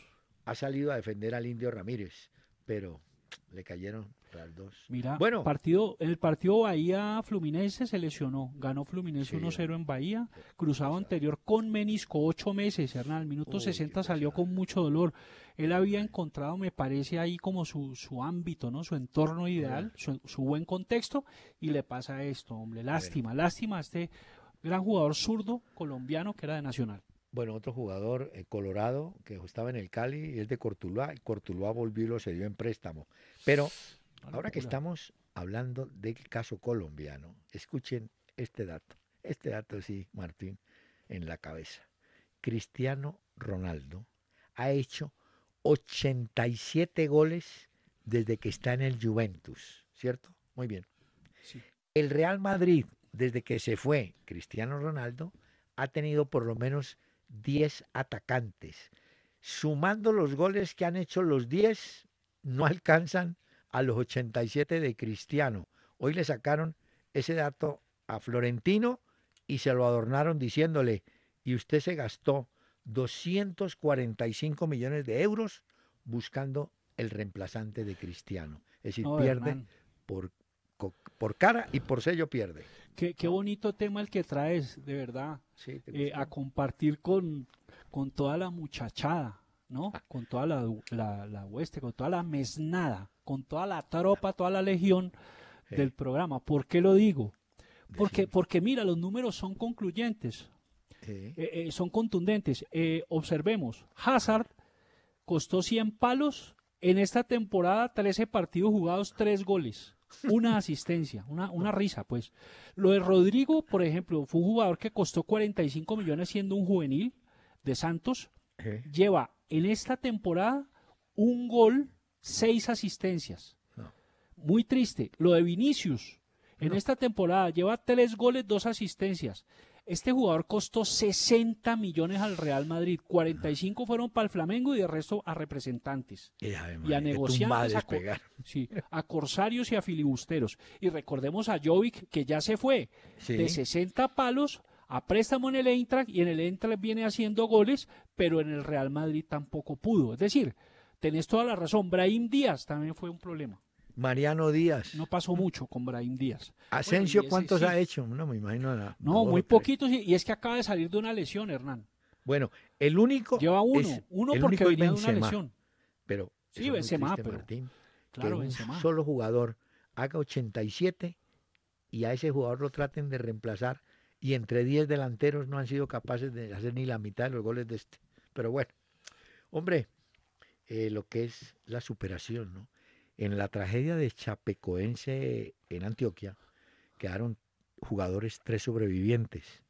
ha salido a defender al indio Ramírez, pero le cayeron Mira, bueno, partido, el partido Bahía Fluminense se lesionó, ganó Fluminense 1-0 en Bahía, cruzado anterior con menisco, ocho meses, Hernán, al minuto 60 salió con mucho dolor. Él había encontrado, me parece, ahí como su, su ámbito, ¿no? Su entorno ideal, su, buen contexto, y le pasa esto, hombre. Lástima, lástima a este gran jugador zurdo colombiano que era de Nacional. Bueno, otro jugador eh, colorado que estaba en el Cali y es de Cortuluá. Cortuluá volvió y lo cedió en préstamo. Pero Ahora que estamos hablando del caso colombiano, escuchen este dato. Este dato sí, Martín, en la cabeza. Cristiano Ronaldo ha hecho 87 goles desde que está en el Juventus, ¿cierto? Muy bien. El Real Madrid, desde que se fue Cristiano Ronaldo, ha tenido por lo menos 10 atacantes. Sumando los goles que han hecho los 10, no alcanzan a los 87 de Cristiano. Hoy le sacaron ese dato a Florentino y se lo adornaron diciéndole, y usted se gastó 245 millones de euros buscando el reemplazante de Cristiano. Es decir, pierde por, por, cara y por sello pierde. Qué, bonito tema el que traes, de verdad, eh, a compartir con, con toda la muchachada. ¿no? Ah. Con toda la, hueste, con toda la mesnada, con toda la tropa, toda la legión del programa. ¿Por qué lo digo? Porque, porque mira, los números son concluyentes, eh, eh, son contundentes. Eh, observemos, Hazard costó 100 palos, en esta temporada 13 partidos jugados, 3 goles, una *laughs* asistencia, una, una risa, pues. Lo de Rodrigo, por ejemplo, fue un jugador que costó 45 millones siendo un juvenil de Santos, lleva en esta temporada un gol, seis asistencias. Muy triste. Lo de Vinicius, en esta temporada lleva tres goles, dos asistencias. Este jugador costó 60 millones al Real Madrid, 45 fueron para el Flamengo y el resto a representantes. Y, a, negociar. a *laughs* a, corsarios y a filibusteros. Y recordemos a Jovic, que ya se fue, de 60 palos a préstamo en el Eintracht y en el Eintracht viene haciendo goles, pero en el Real Madrid tampoco pudo. Es decir, tenés toda la razón, Brahim Díaz también fue un problema. Mariano Díaz. No pasó mucho con Brahim Díaz. Asensio, ¿cuántos ha hecho? No me imagino. nada no, muy poquitos y, es que acaba de salir de una lesión, Hernán. Bueno, el único. Lleva uno, uno porque venía de una lesión. Pero. Sí, Benzema, que Un solo jugador haga 87 y a ese jugador lo traten de reemplazar y entre 10 delanteros no han sido capaces de hacer ni la mitad de los goles de este. Pero bueno, hombre, eh, lo que es la superación, ¿no? En la tragedia de Chapecoense en Antioquia quedaron jugadores tres sobrevivientes.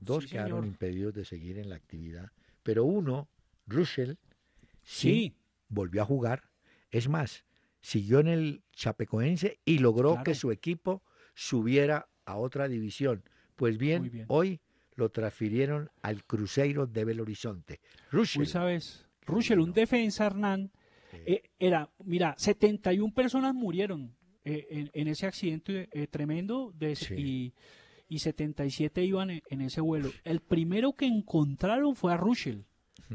Dos quedaron impedidos de seguir en la actividad, pero uno, Russell, sí, volvió a jugar. Es más, siguió en el Chapecoense y logró que su equipo subiera a otra división. Pues bien, hoy lo transfirieron al crucero de Belo Horizonte. Rushel. sabes, Rushel, un defensa, Hernán, eh, era, mira, 71 personas murieron eh, en, ese accidente eh, tremendo de, y, 77 iban en, ese vuelo. El primero que encontraron fue a Rushel.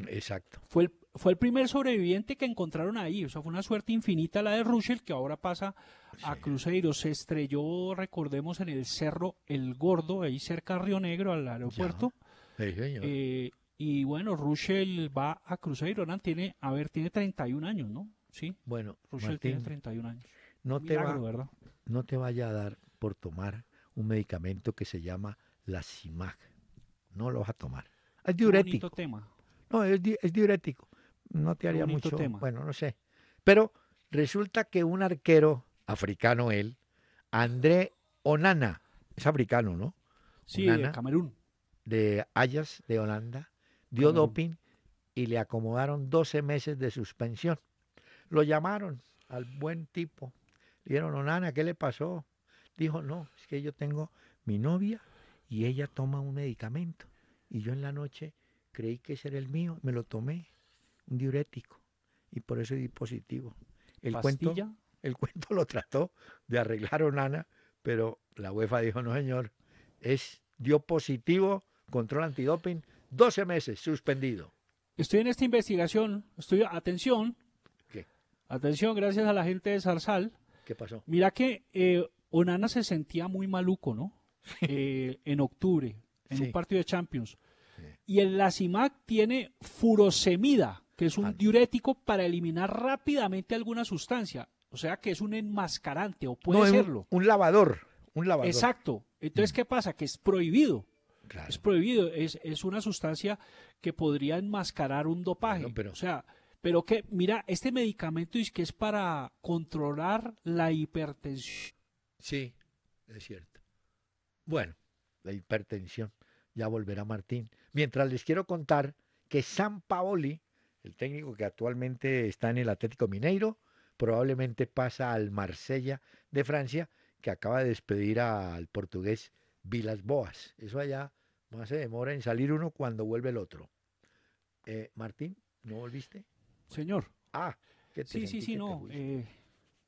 Exacto. Fue el, fue el primer sobreviviente que encontraron ahí. O sea, fue una suerte infinita la de Ruchel, que ahora pasa a Cruzeiro. Se estrelló, recordemos, en el Cerro El Gordo, ahí cerca a Río Negro, al aeropuerto. Sí, eh, y bueno, Ruchel va a Cruzeiro. Hernán tiene, a ver, tiene 31 años, ¿no? Sí. Bueno, Ruschel tiene 31 años. No te, ¿verdad? no te vaya a dar por tomar un medicamento que se llama la CIMAC. No lo vas a tomar. Es diurético. tema. No, es diurético no te haría mucho. Bueno, no sé. Pero resulta que un arquero africano, él, André Onana, es africano, ¿no? Sí, de Camerún. De Ayas, de Holanda, dio doping y le acomodaron 12 meses de suspensión. Lo llamaron al buen tipo. Dijeron, Onana, ¿qué le pasó? Dijo, no, es que yo tengo mi novia y ella toma un medicamento. Y yo en la noche creí que ese era el mío, me lo tomé un diurético, y por eso di positivo. El cuento, el cuento lo trató de arreglar Onana, pero la UEFA dijo, no señor, es dio positivo, control antidoping, 12 meses suspendido. Estoy en esta investigación, estoy, atención, atención, gracias a la gente de Zarzal. ¿Qué pasó? Mira que eh, Onana se sentía muy maluco, ¿no? Eh, en octubre, en un partido de Champions. Y el Lacimac tiene furosemida que es un diurético para eliminar rápidamente alguna sustancia. O sea que es un enmascarante o puede serlo. Un, lavador, un lavador. Exacto. Entonces, mm. ¿qué pasa? Que es prohibido. Es prohibido, es, es, una sustancia que podría enmascarar un dopaje. pero... O sea, pero que, mira, este medicamento es que es para controlar la hipertensión. Sí, es cierto. Bueno, la hipertensión. Ya volverá Martín. Mientras les quiero contar que San Paoli el técnico que actualmente está en el Atlético Mineiro, probablemente pasa al Marsella de Francia, que acaba de despedir al portugués Vilas Boas. Eso allá más se demora en salir uno cuando vuelve el otro. Eh, Martín, ¿no volviste? Señor. Ah, ¿qué te sí, sí, sí, no. Eh.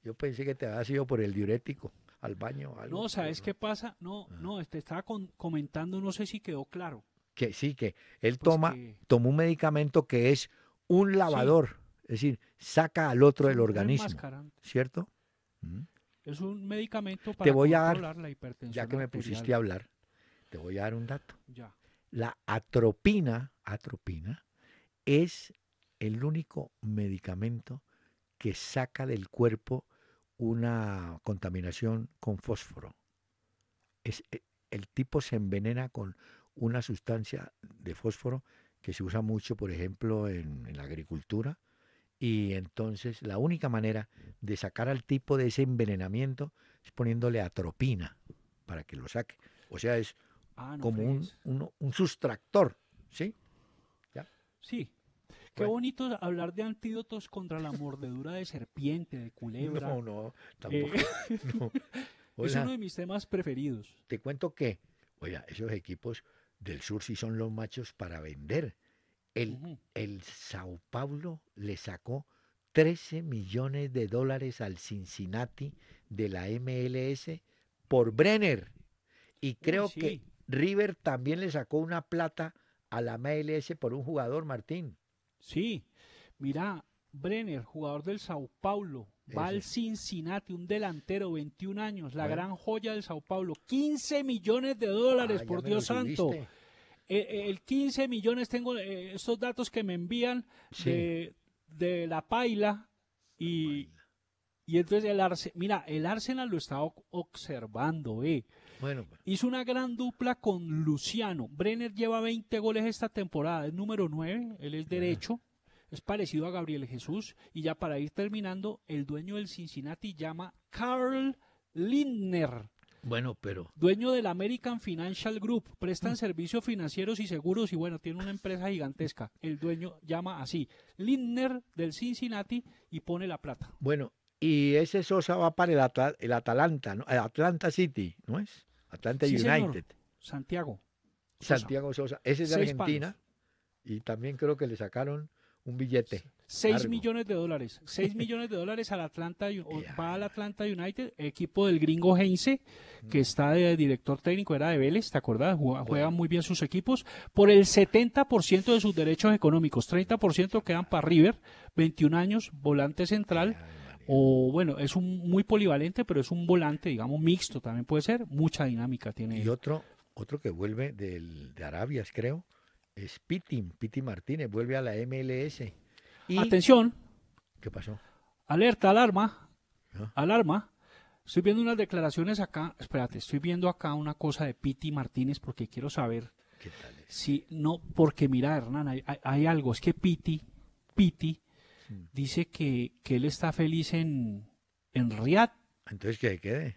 Yo pensé que te habías ido por el diurético al baño. Algo, no, ¿sabes qué pasa? No, ah. no, te este, estaba comentando, no sé si quedó claro. Que sí, que él pues toma, tomó un medicamento que es un lavador, es decir, saca al otro del organismo, ¿cierto? Es un medicamento para te la hipertensión. Ya que me pusiste a hablar, te voy a dar un dato. La atropina, atropina, es el único medicamento que saca del cuerpo una contaminación con fósforo. Es, eh, el tipo se envenena con una sustancia de fósforo que se usa mucho, por ejemplo, en, la agricultura. Y entonces la única manera de sacar al tipo de ese envenenamiento es poniéndole atropina para que lo saque. O sea, es ah, como un, un, sustractor, ¿sí? Sí. Qué bonito hablar de antídotos contra la mordedura de serpiente, de culebra. No, no, eh, tampoco. *laughs* es uno de mis temas preferidos. Te cuento que, oiga, esos equipos del sur si son los machos para vender. El, el Sao Paulo le sacó 13 millones de dólares al Cincinnati de la MLS por Brenner. Y creo que River también le sacó una plata a la MLS por un jugador, Martín. Sí, mira, Brenner, jugador del Sao Paulo, Va Cincinnati, un delantero, 21 años, la gran joya del Sao Paulo. 15 millones de dólares, ah, por Dios santo. Eh, eh, el 15 millones, tengo eh, esos estos datos que me envían de, la paila. Y, entonces el mira, el Arsenal lo está observando, eh. Bueno, pues. Hizo una gran dupla con Luciano. Brenner lleva 20 goles esta temporada, es número 9, él es derecho. Es parecido a Gabriel Jesús. Y ya para ir terminando, el dueño del Cincinnati llama Carl Lindner. Bueno, pero. Dueño del American Financial Group. Prestan mm. servicios financieros y seguros y bueno, tiene una empresa gigantesca. El dueño llama así. Lindner del Cincinnati y pone la plata. Bueno, y ese Sosa va para el, Atlanta, Atlanta City, ¿no es? Atlanta United. Santiago. Santiago Sosa. Ese es de Argentina. Y también creo que le sacaron un billete. 6 millones de dólares. 6 millones de dólares al Atlanta, *laughs* va al Atlanta United, equipo del gringo Heinze, que mm. está de director técnico, era de Vélez, ¿te acordás? Juega, muy bien sus equipos, por el 70% de sus derechos económicos, 30% quedan para River, 21 años, volante central o bueno, es un muy polivalente, pero es un volante, digamos, mixto también puede ser, mucha dinámica tiene. Y otro, otro que vuelve del, de Arabias, creo, es Piti, Piti Martínez, vuelve a la MLS. Y... Atención. ¿Qué pasó? Alerta, alarma. Ah. Alarma. Estoy viendo unas declaraciones acá. Espérate, estoy viendo acá una cosa de Piti Martínez porque quiero saber. ¿Qué tal Si, no, porque mira, Hernán, hay, algo. Es que Piti, Piti, dice que, él está feliz en, en Riyadh. Entonces, que quede.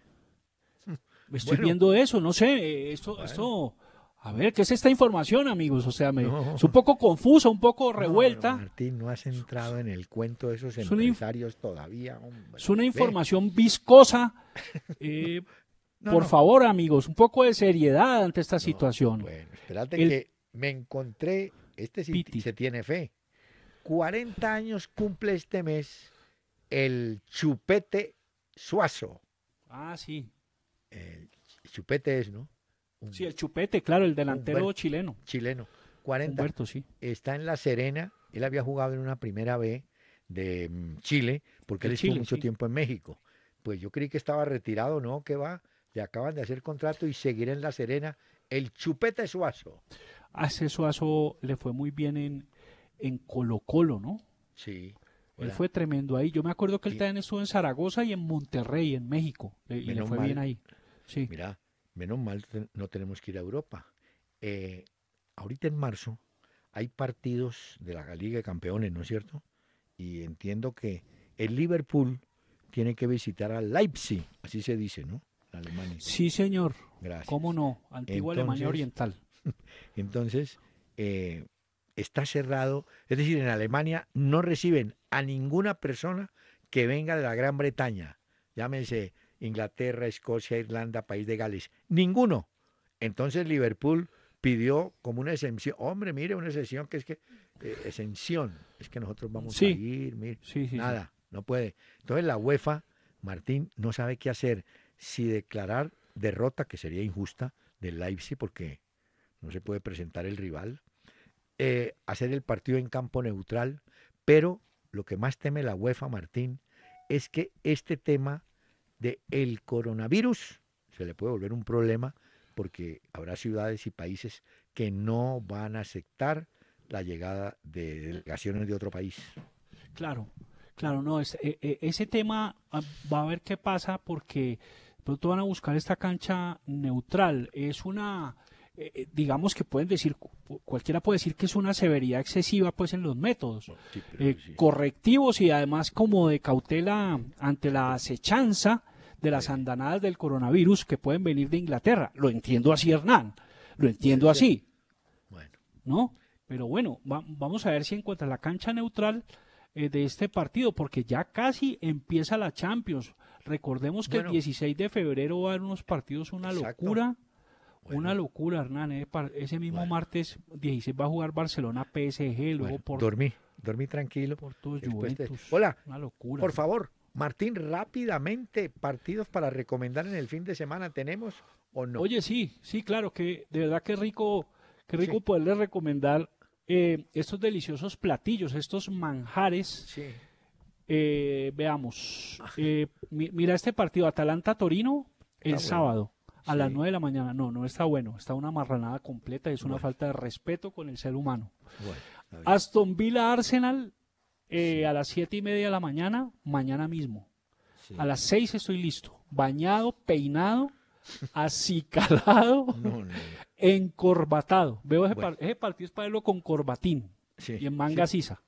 Estoy viendo eso, no sé. eso, eh, eso. esto a ver, ¿qué es esta información, amigos? O sea, es un poco confusa, un poco revuelta. Martín, no has entrado en el cuento de esos empresarios todavía. Es una información viscosa. *laughs* Eh, por favor, amigos, un poco de seriedad ante esta situación. Bueno, espérate que me encontré, este sí se tiene fe. 40 años cumple este mes el chupete suazo. Ah, sí. El chupete es, ¿no? Sí, el Chupete, claro, el delantero chileno. Chileno. 40. Está en La Serena. Él había jugado en una primera B de mm, Chile, porque él estuvo mucho tiempo en México. Pues yo creí que estaba retirado, ¿no? que va? Le acaban de hacer contrato y seguir en La Serena el Chupete Suazo. Hace ah, Suazo le fue muy bien en, Colo Colo, ¿no? Sí. Él fue tremendo ahí. Yo me acuerdo que él también estuvo en Zaragoza y en Monterrey, en México. y le fue bien ahí. Sí. Mira, menos mal no tenemos que ir a Europa. Eh, ahorita en marzo hay partidos de la Liga de Campeones, ¿no es cierto? Y entiendo que el Liverpool tiene que visitar a Leipzig, así se dice, ¿no? Alemania. Sí, señor. Gracias. ¿Cómo no? Antigua Alemania Oriental. *laughs* Entonces, eh, está cerrado. Es decir, en Alemania no reciben a ninguna persona que venga de la Gran Bretaña. Llámese Inglaterra, Escocia, Irlanda, País de Gales. Ninguno. Entonces Liverpool pidió como una exención. Hombre, mire, una exención que es que. Eh, exención. Es que nosotros vamos a ir, mire. nada, no puede. Entonces la UEFA, Martín, no sabe qué hacer. Si declarar derrota, que sería injusta, del Leipzig, porque no se puede presentar el rival. Eh, hacer el partido en campo neutral. Pero lo que más teme la UEFA, Martín, es que este tema de el coronavirus se le puede volver un problema porque habrá ciudades y países que no van a aceptar la llegada de delegaciones de otro país. Claro, claro, no, es, eh, eh, ese tema ah, va a ver qué pasa porque pronto van a buscar esta cancha neutral. Es una, eh, digamos que pueden decir, cualquiera puede decir que es una severidad excesiva pues en los métodos correctivos y además como de cautela ante la acechanza de las andanadas del coronavirus que pueden venir de Inglaterra. Lo entiendo así, Hernán. Lo entiendo así. Bueno. ¿No? Pero bueno, vamos a ver si encuentra la cancha neutral eh, de este partido, porque ya casi empieza la Champions. Recordemos que el 16 de febrero van unos partidos, una locura. Una locura, Hernán. Eh, ese mismo martes 16 va a jugar Barcelona PSG, luego por... Dormí, dormí tranquilo. Por Juventus. Hola, una locura. Por favor, Martín, rápidamente, partidos para recomendar en el fin de semana, ¿tenemos o no? Oye, sí, sí, claro, que de verdad que rico, qué rico poderles recomendar eh, estos deliciosos platillos, estos manjares. Eh, veamos, ah. eh, mira este partido, Atalanta-Torino, el sábado. A las 9 de la mañana, no, no está bueno, está una marranada completa, es una falta de respeto con el ser humano. Aston Villa Arsenal, eh, a las siete y media de la mañana, mañana mismo. A las 6 estoy listo, bañado, peinado, acicalado, *laughs* encorbatado. Veo ese, partido es para verlo con corbatín y en manga sisa.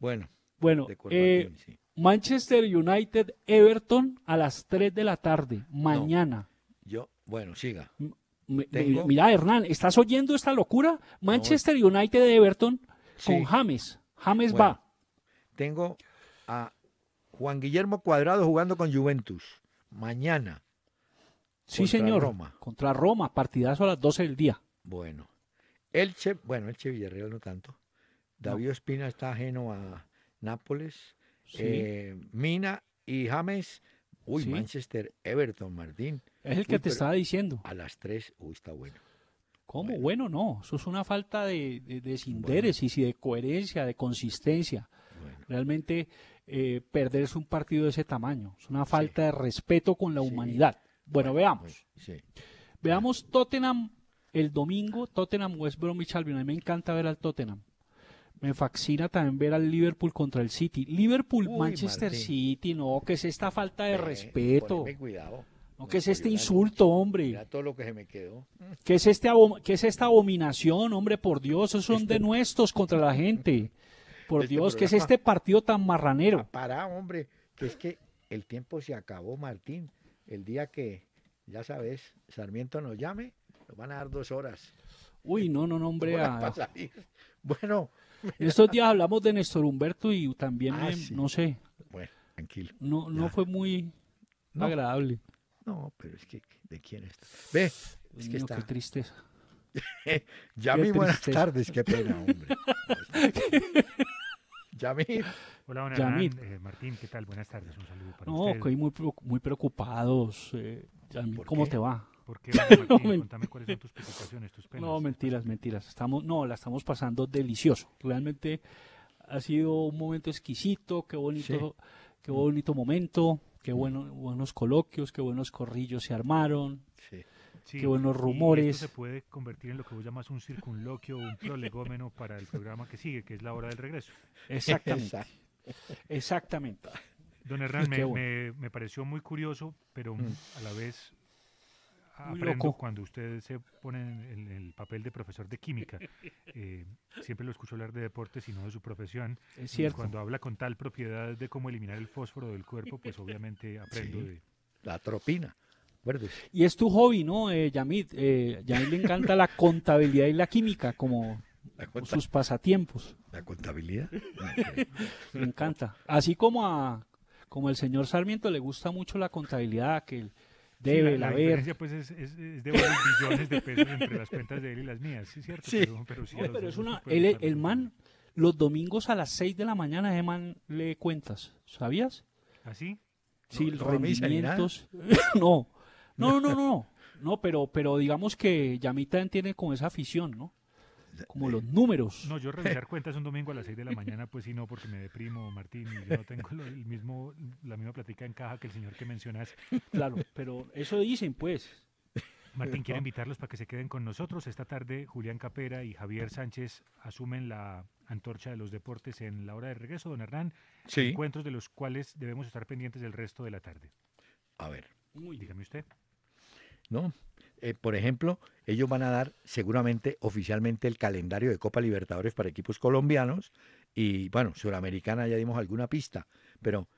Bueno, bueno eh, Manchester United Everton a las 3 de la tarde, mañana. Yo, bueno, siga. Mira, Hernán, ¿estás oyendo esta locura? Manchester United Everton con James. James va. Tengo a Juan Guillermo Cuadrado jugando con Juventus. Mañana. Sí, señor. Roma. Contra Roma, partidazo a las 12 del día. Bueno. Elche, bueno, Elche Villarreal no tanto. David Espina está ajeno a Nápoles. Eh, Mina y James. Uy, Manchester, Everton, Martín. Es el que te estaba diciendo. A las 3, uy, está bueno. ¿Cómo? Bueno, no. Eso es una falta de, de, y de coherencia, de consistencia. Realmente eh, perderse un partido de ese tamaño. Es una falta de respeto con la humanidad. Bueno, veamos. Veamos Tottenham el domingo, Tottenham West Bromwich Albion. A mí me encanta ver al Tottenham. Me fascina también ver al Liverpool contra el City. Liverpool, Manchester City, no, que es esta falta de respeto. Cuidado. ¿Qué es este insulto, hombre? a todo lo que se me quedó. ¿Qué es, este ¿Qué es esta abominación, hombre? Por Dios, esos son de este nuestros contra la gente. Por este Dios, ¿qué es este partido tan marranero? Para, hombre, que es que el tiempo se acabó, Martín. El día que, ya sabes, Sarmiento nos llame, nos van a dar dos horas. Uy, no, no, no, *laughs* hombre. Bueno. Estos días hablamos de Néstor Humberto y también, ah, no sé. Bueno, tranquilo. No, no fue muy agradable. No, pero es que, ¿de quién es? Ve, es que está. Qué *laughs* tristeza. buenas tardes, qué pena, hombre. *laughs* *laughs* Yamir. Hola, buenas tardes. Eh, Martín, ¿qué tal? Buenas tardes, un saludo para no, ustedes. No, muy, muy preocupados. Eh, ¿cómo te va? ¿Por qué, Contame cuáles son tus preocupaciones, tus penas. No, mentiras, mentiras. Estamos, no, la estamos pasando delicioso. Realmente ha sido un momento exquisito, qué bonito, qué bonito momento. Qué buenos coloquios, qué buenos corrillos se armaron. qué buenos rumores. Y se puede convertir en lo que vos llamas un circunloquio o un *laughs* prolegómeno para el programa que sigue, que es la hora del regreso. Exactamente. Exactamente. Don Hernán, me, me, pareció muy curioso, pero mm. a la vez aprendo cuando ustedes se ponen en el papel de profesor de química. *laughs* Eh, siempre lo escucho hablar de deportes y no de su profesión. Es cierto. cuando habla con tal propiedad de cómo eliminar el fósforo del cuerpo, pues *laughs* obviamente aprendo de... La tropina. Y es tu hobby, ¿no, eh, Yamit? Eh, le encanta la contabilidad y la química como sus pasatiempos. La contabilidad. *laughs* Ah, Me encanta. Así como a como el señor Sarmiento le gusta mucho la contabilidad, que debe la, la diferencia pues es, es, es de varios billones de pesos entre las cuentas de él y las mías, sí, cierto. Sí. Pero, sí, pero es una, el man, los domingos a las 6 de la mañana ese man lee cuentas, ¿sabías? ¿Así? ¿Ah, sí, los rendimientos. no, *laughs* no, no, no, no, no, pero, pero digamos que Yamita tiene como esa afición, ¿no? como los eh, números. No, yo revisar cuentas un domingo a las 6 de la mañana, pues sí, no, porque me deprimo, Martín, y yo no tengo el mismo, la misma plática en caja que el señor que mencionas. Claro, pero eso dicen, pues. Martín, quiero invitarlos para que se queden con nosotros. Esta tarde Julián Capera y Javier Sánchez asumen la antorcha de los deportes en la hora de regreso, don Hernán. Sí. Encuentros de los cuales debemos estar pendientes el resto de la tarde. A ver. Dígame usted. No, eh, por ejemplo, ellos van a dar seguramente oficialmente el calendario de Copa Libertadores para equipos colombianos y bueno, suramericana ya dimos alguna pista, pero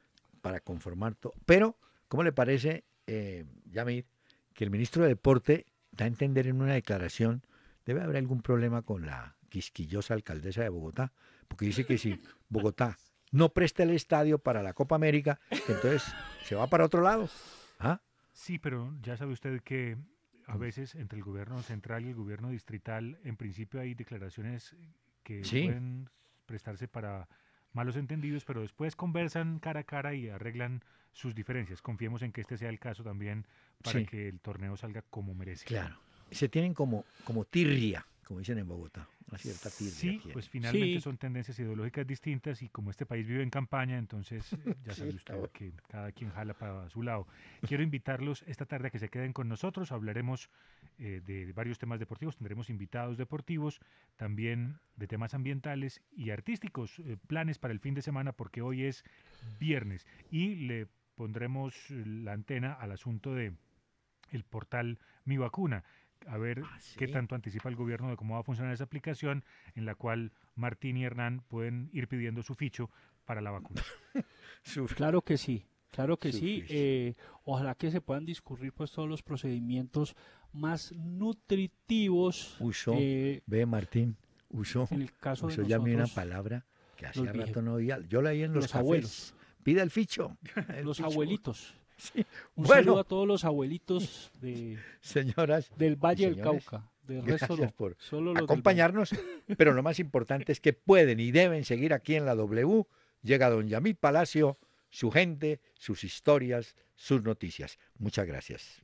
para conformar todo. Pero, ¿cómo le parece, eh, Yamir, que el ministro de Deporte da a entender en una declaración, debe haber algún problema con la quisquillosa alcaldesa de Bogotá, porque dice que si Bogotá no presta el estadio para la Copa América, entonces se va para otro lado. ¿Ah? Sí, pero ya sabe usted que a veces entre el gobierno central y el gobierno distrital, en principio hay declaraciones eh, que pueden prestarse para malos entendidos, pero después conversan cara a cara y arreglan sus diferencias. Confiemos en que este sea el caso también para que el torneo salga como merece. Claro, se tienen como, como tirria como dicen en Bogotá, una cierta Sí, pues finalmente son tendencias ideológicas distintas y como este país vive en campaña, entonces eh, *laughs* ya sabe sí, usted que cada quien jala para su lado. Quiero invitarlos esta tarde a que se queden con nosotros, hablaremos eh, de varios temas deportivos, tendremos invitados deportivos, también de temas ambientales y artísticos, eh, planes para el fin de semana porque hoy es viernes y le pondremos la antena al asunto de el portal Mi Vacuna a ver ah, qué tanto anticipa el gobierno de cómo va a funcionar esa aplicación en la cual Martín y Hernán pueden ir pidiendo su ficho para la vacuna. *laughs* claro que sí. Claro que sí, eh, ojalá que se puedan discurrir pues todos los procedimientos más nutritivos. Uso, eh, ve Martín, uso, en el caso una palabra que hacía rato no oía, yo la oí en los, abuelos. Pida el ficho. *laughs* los abuelitos. *laughs* Un bueno, saludo a todos los abuelitos de, *laughs* señoras del Valle del Cauca. De *laughs* resto gracias por acompañarnos, pero lo más importante es que pueden y deben seguir aquí en la W. Llega don Yamil Palacio, su gente, sus historias, sus noticias. Muchas gracias.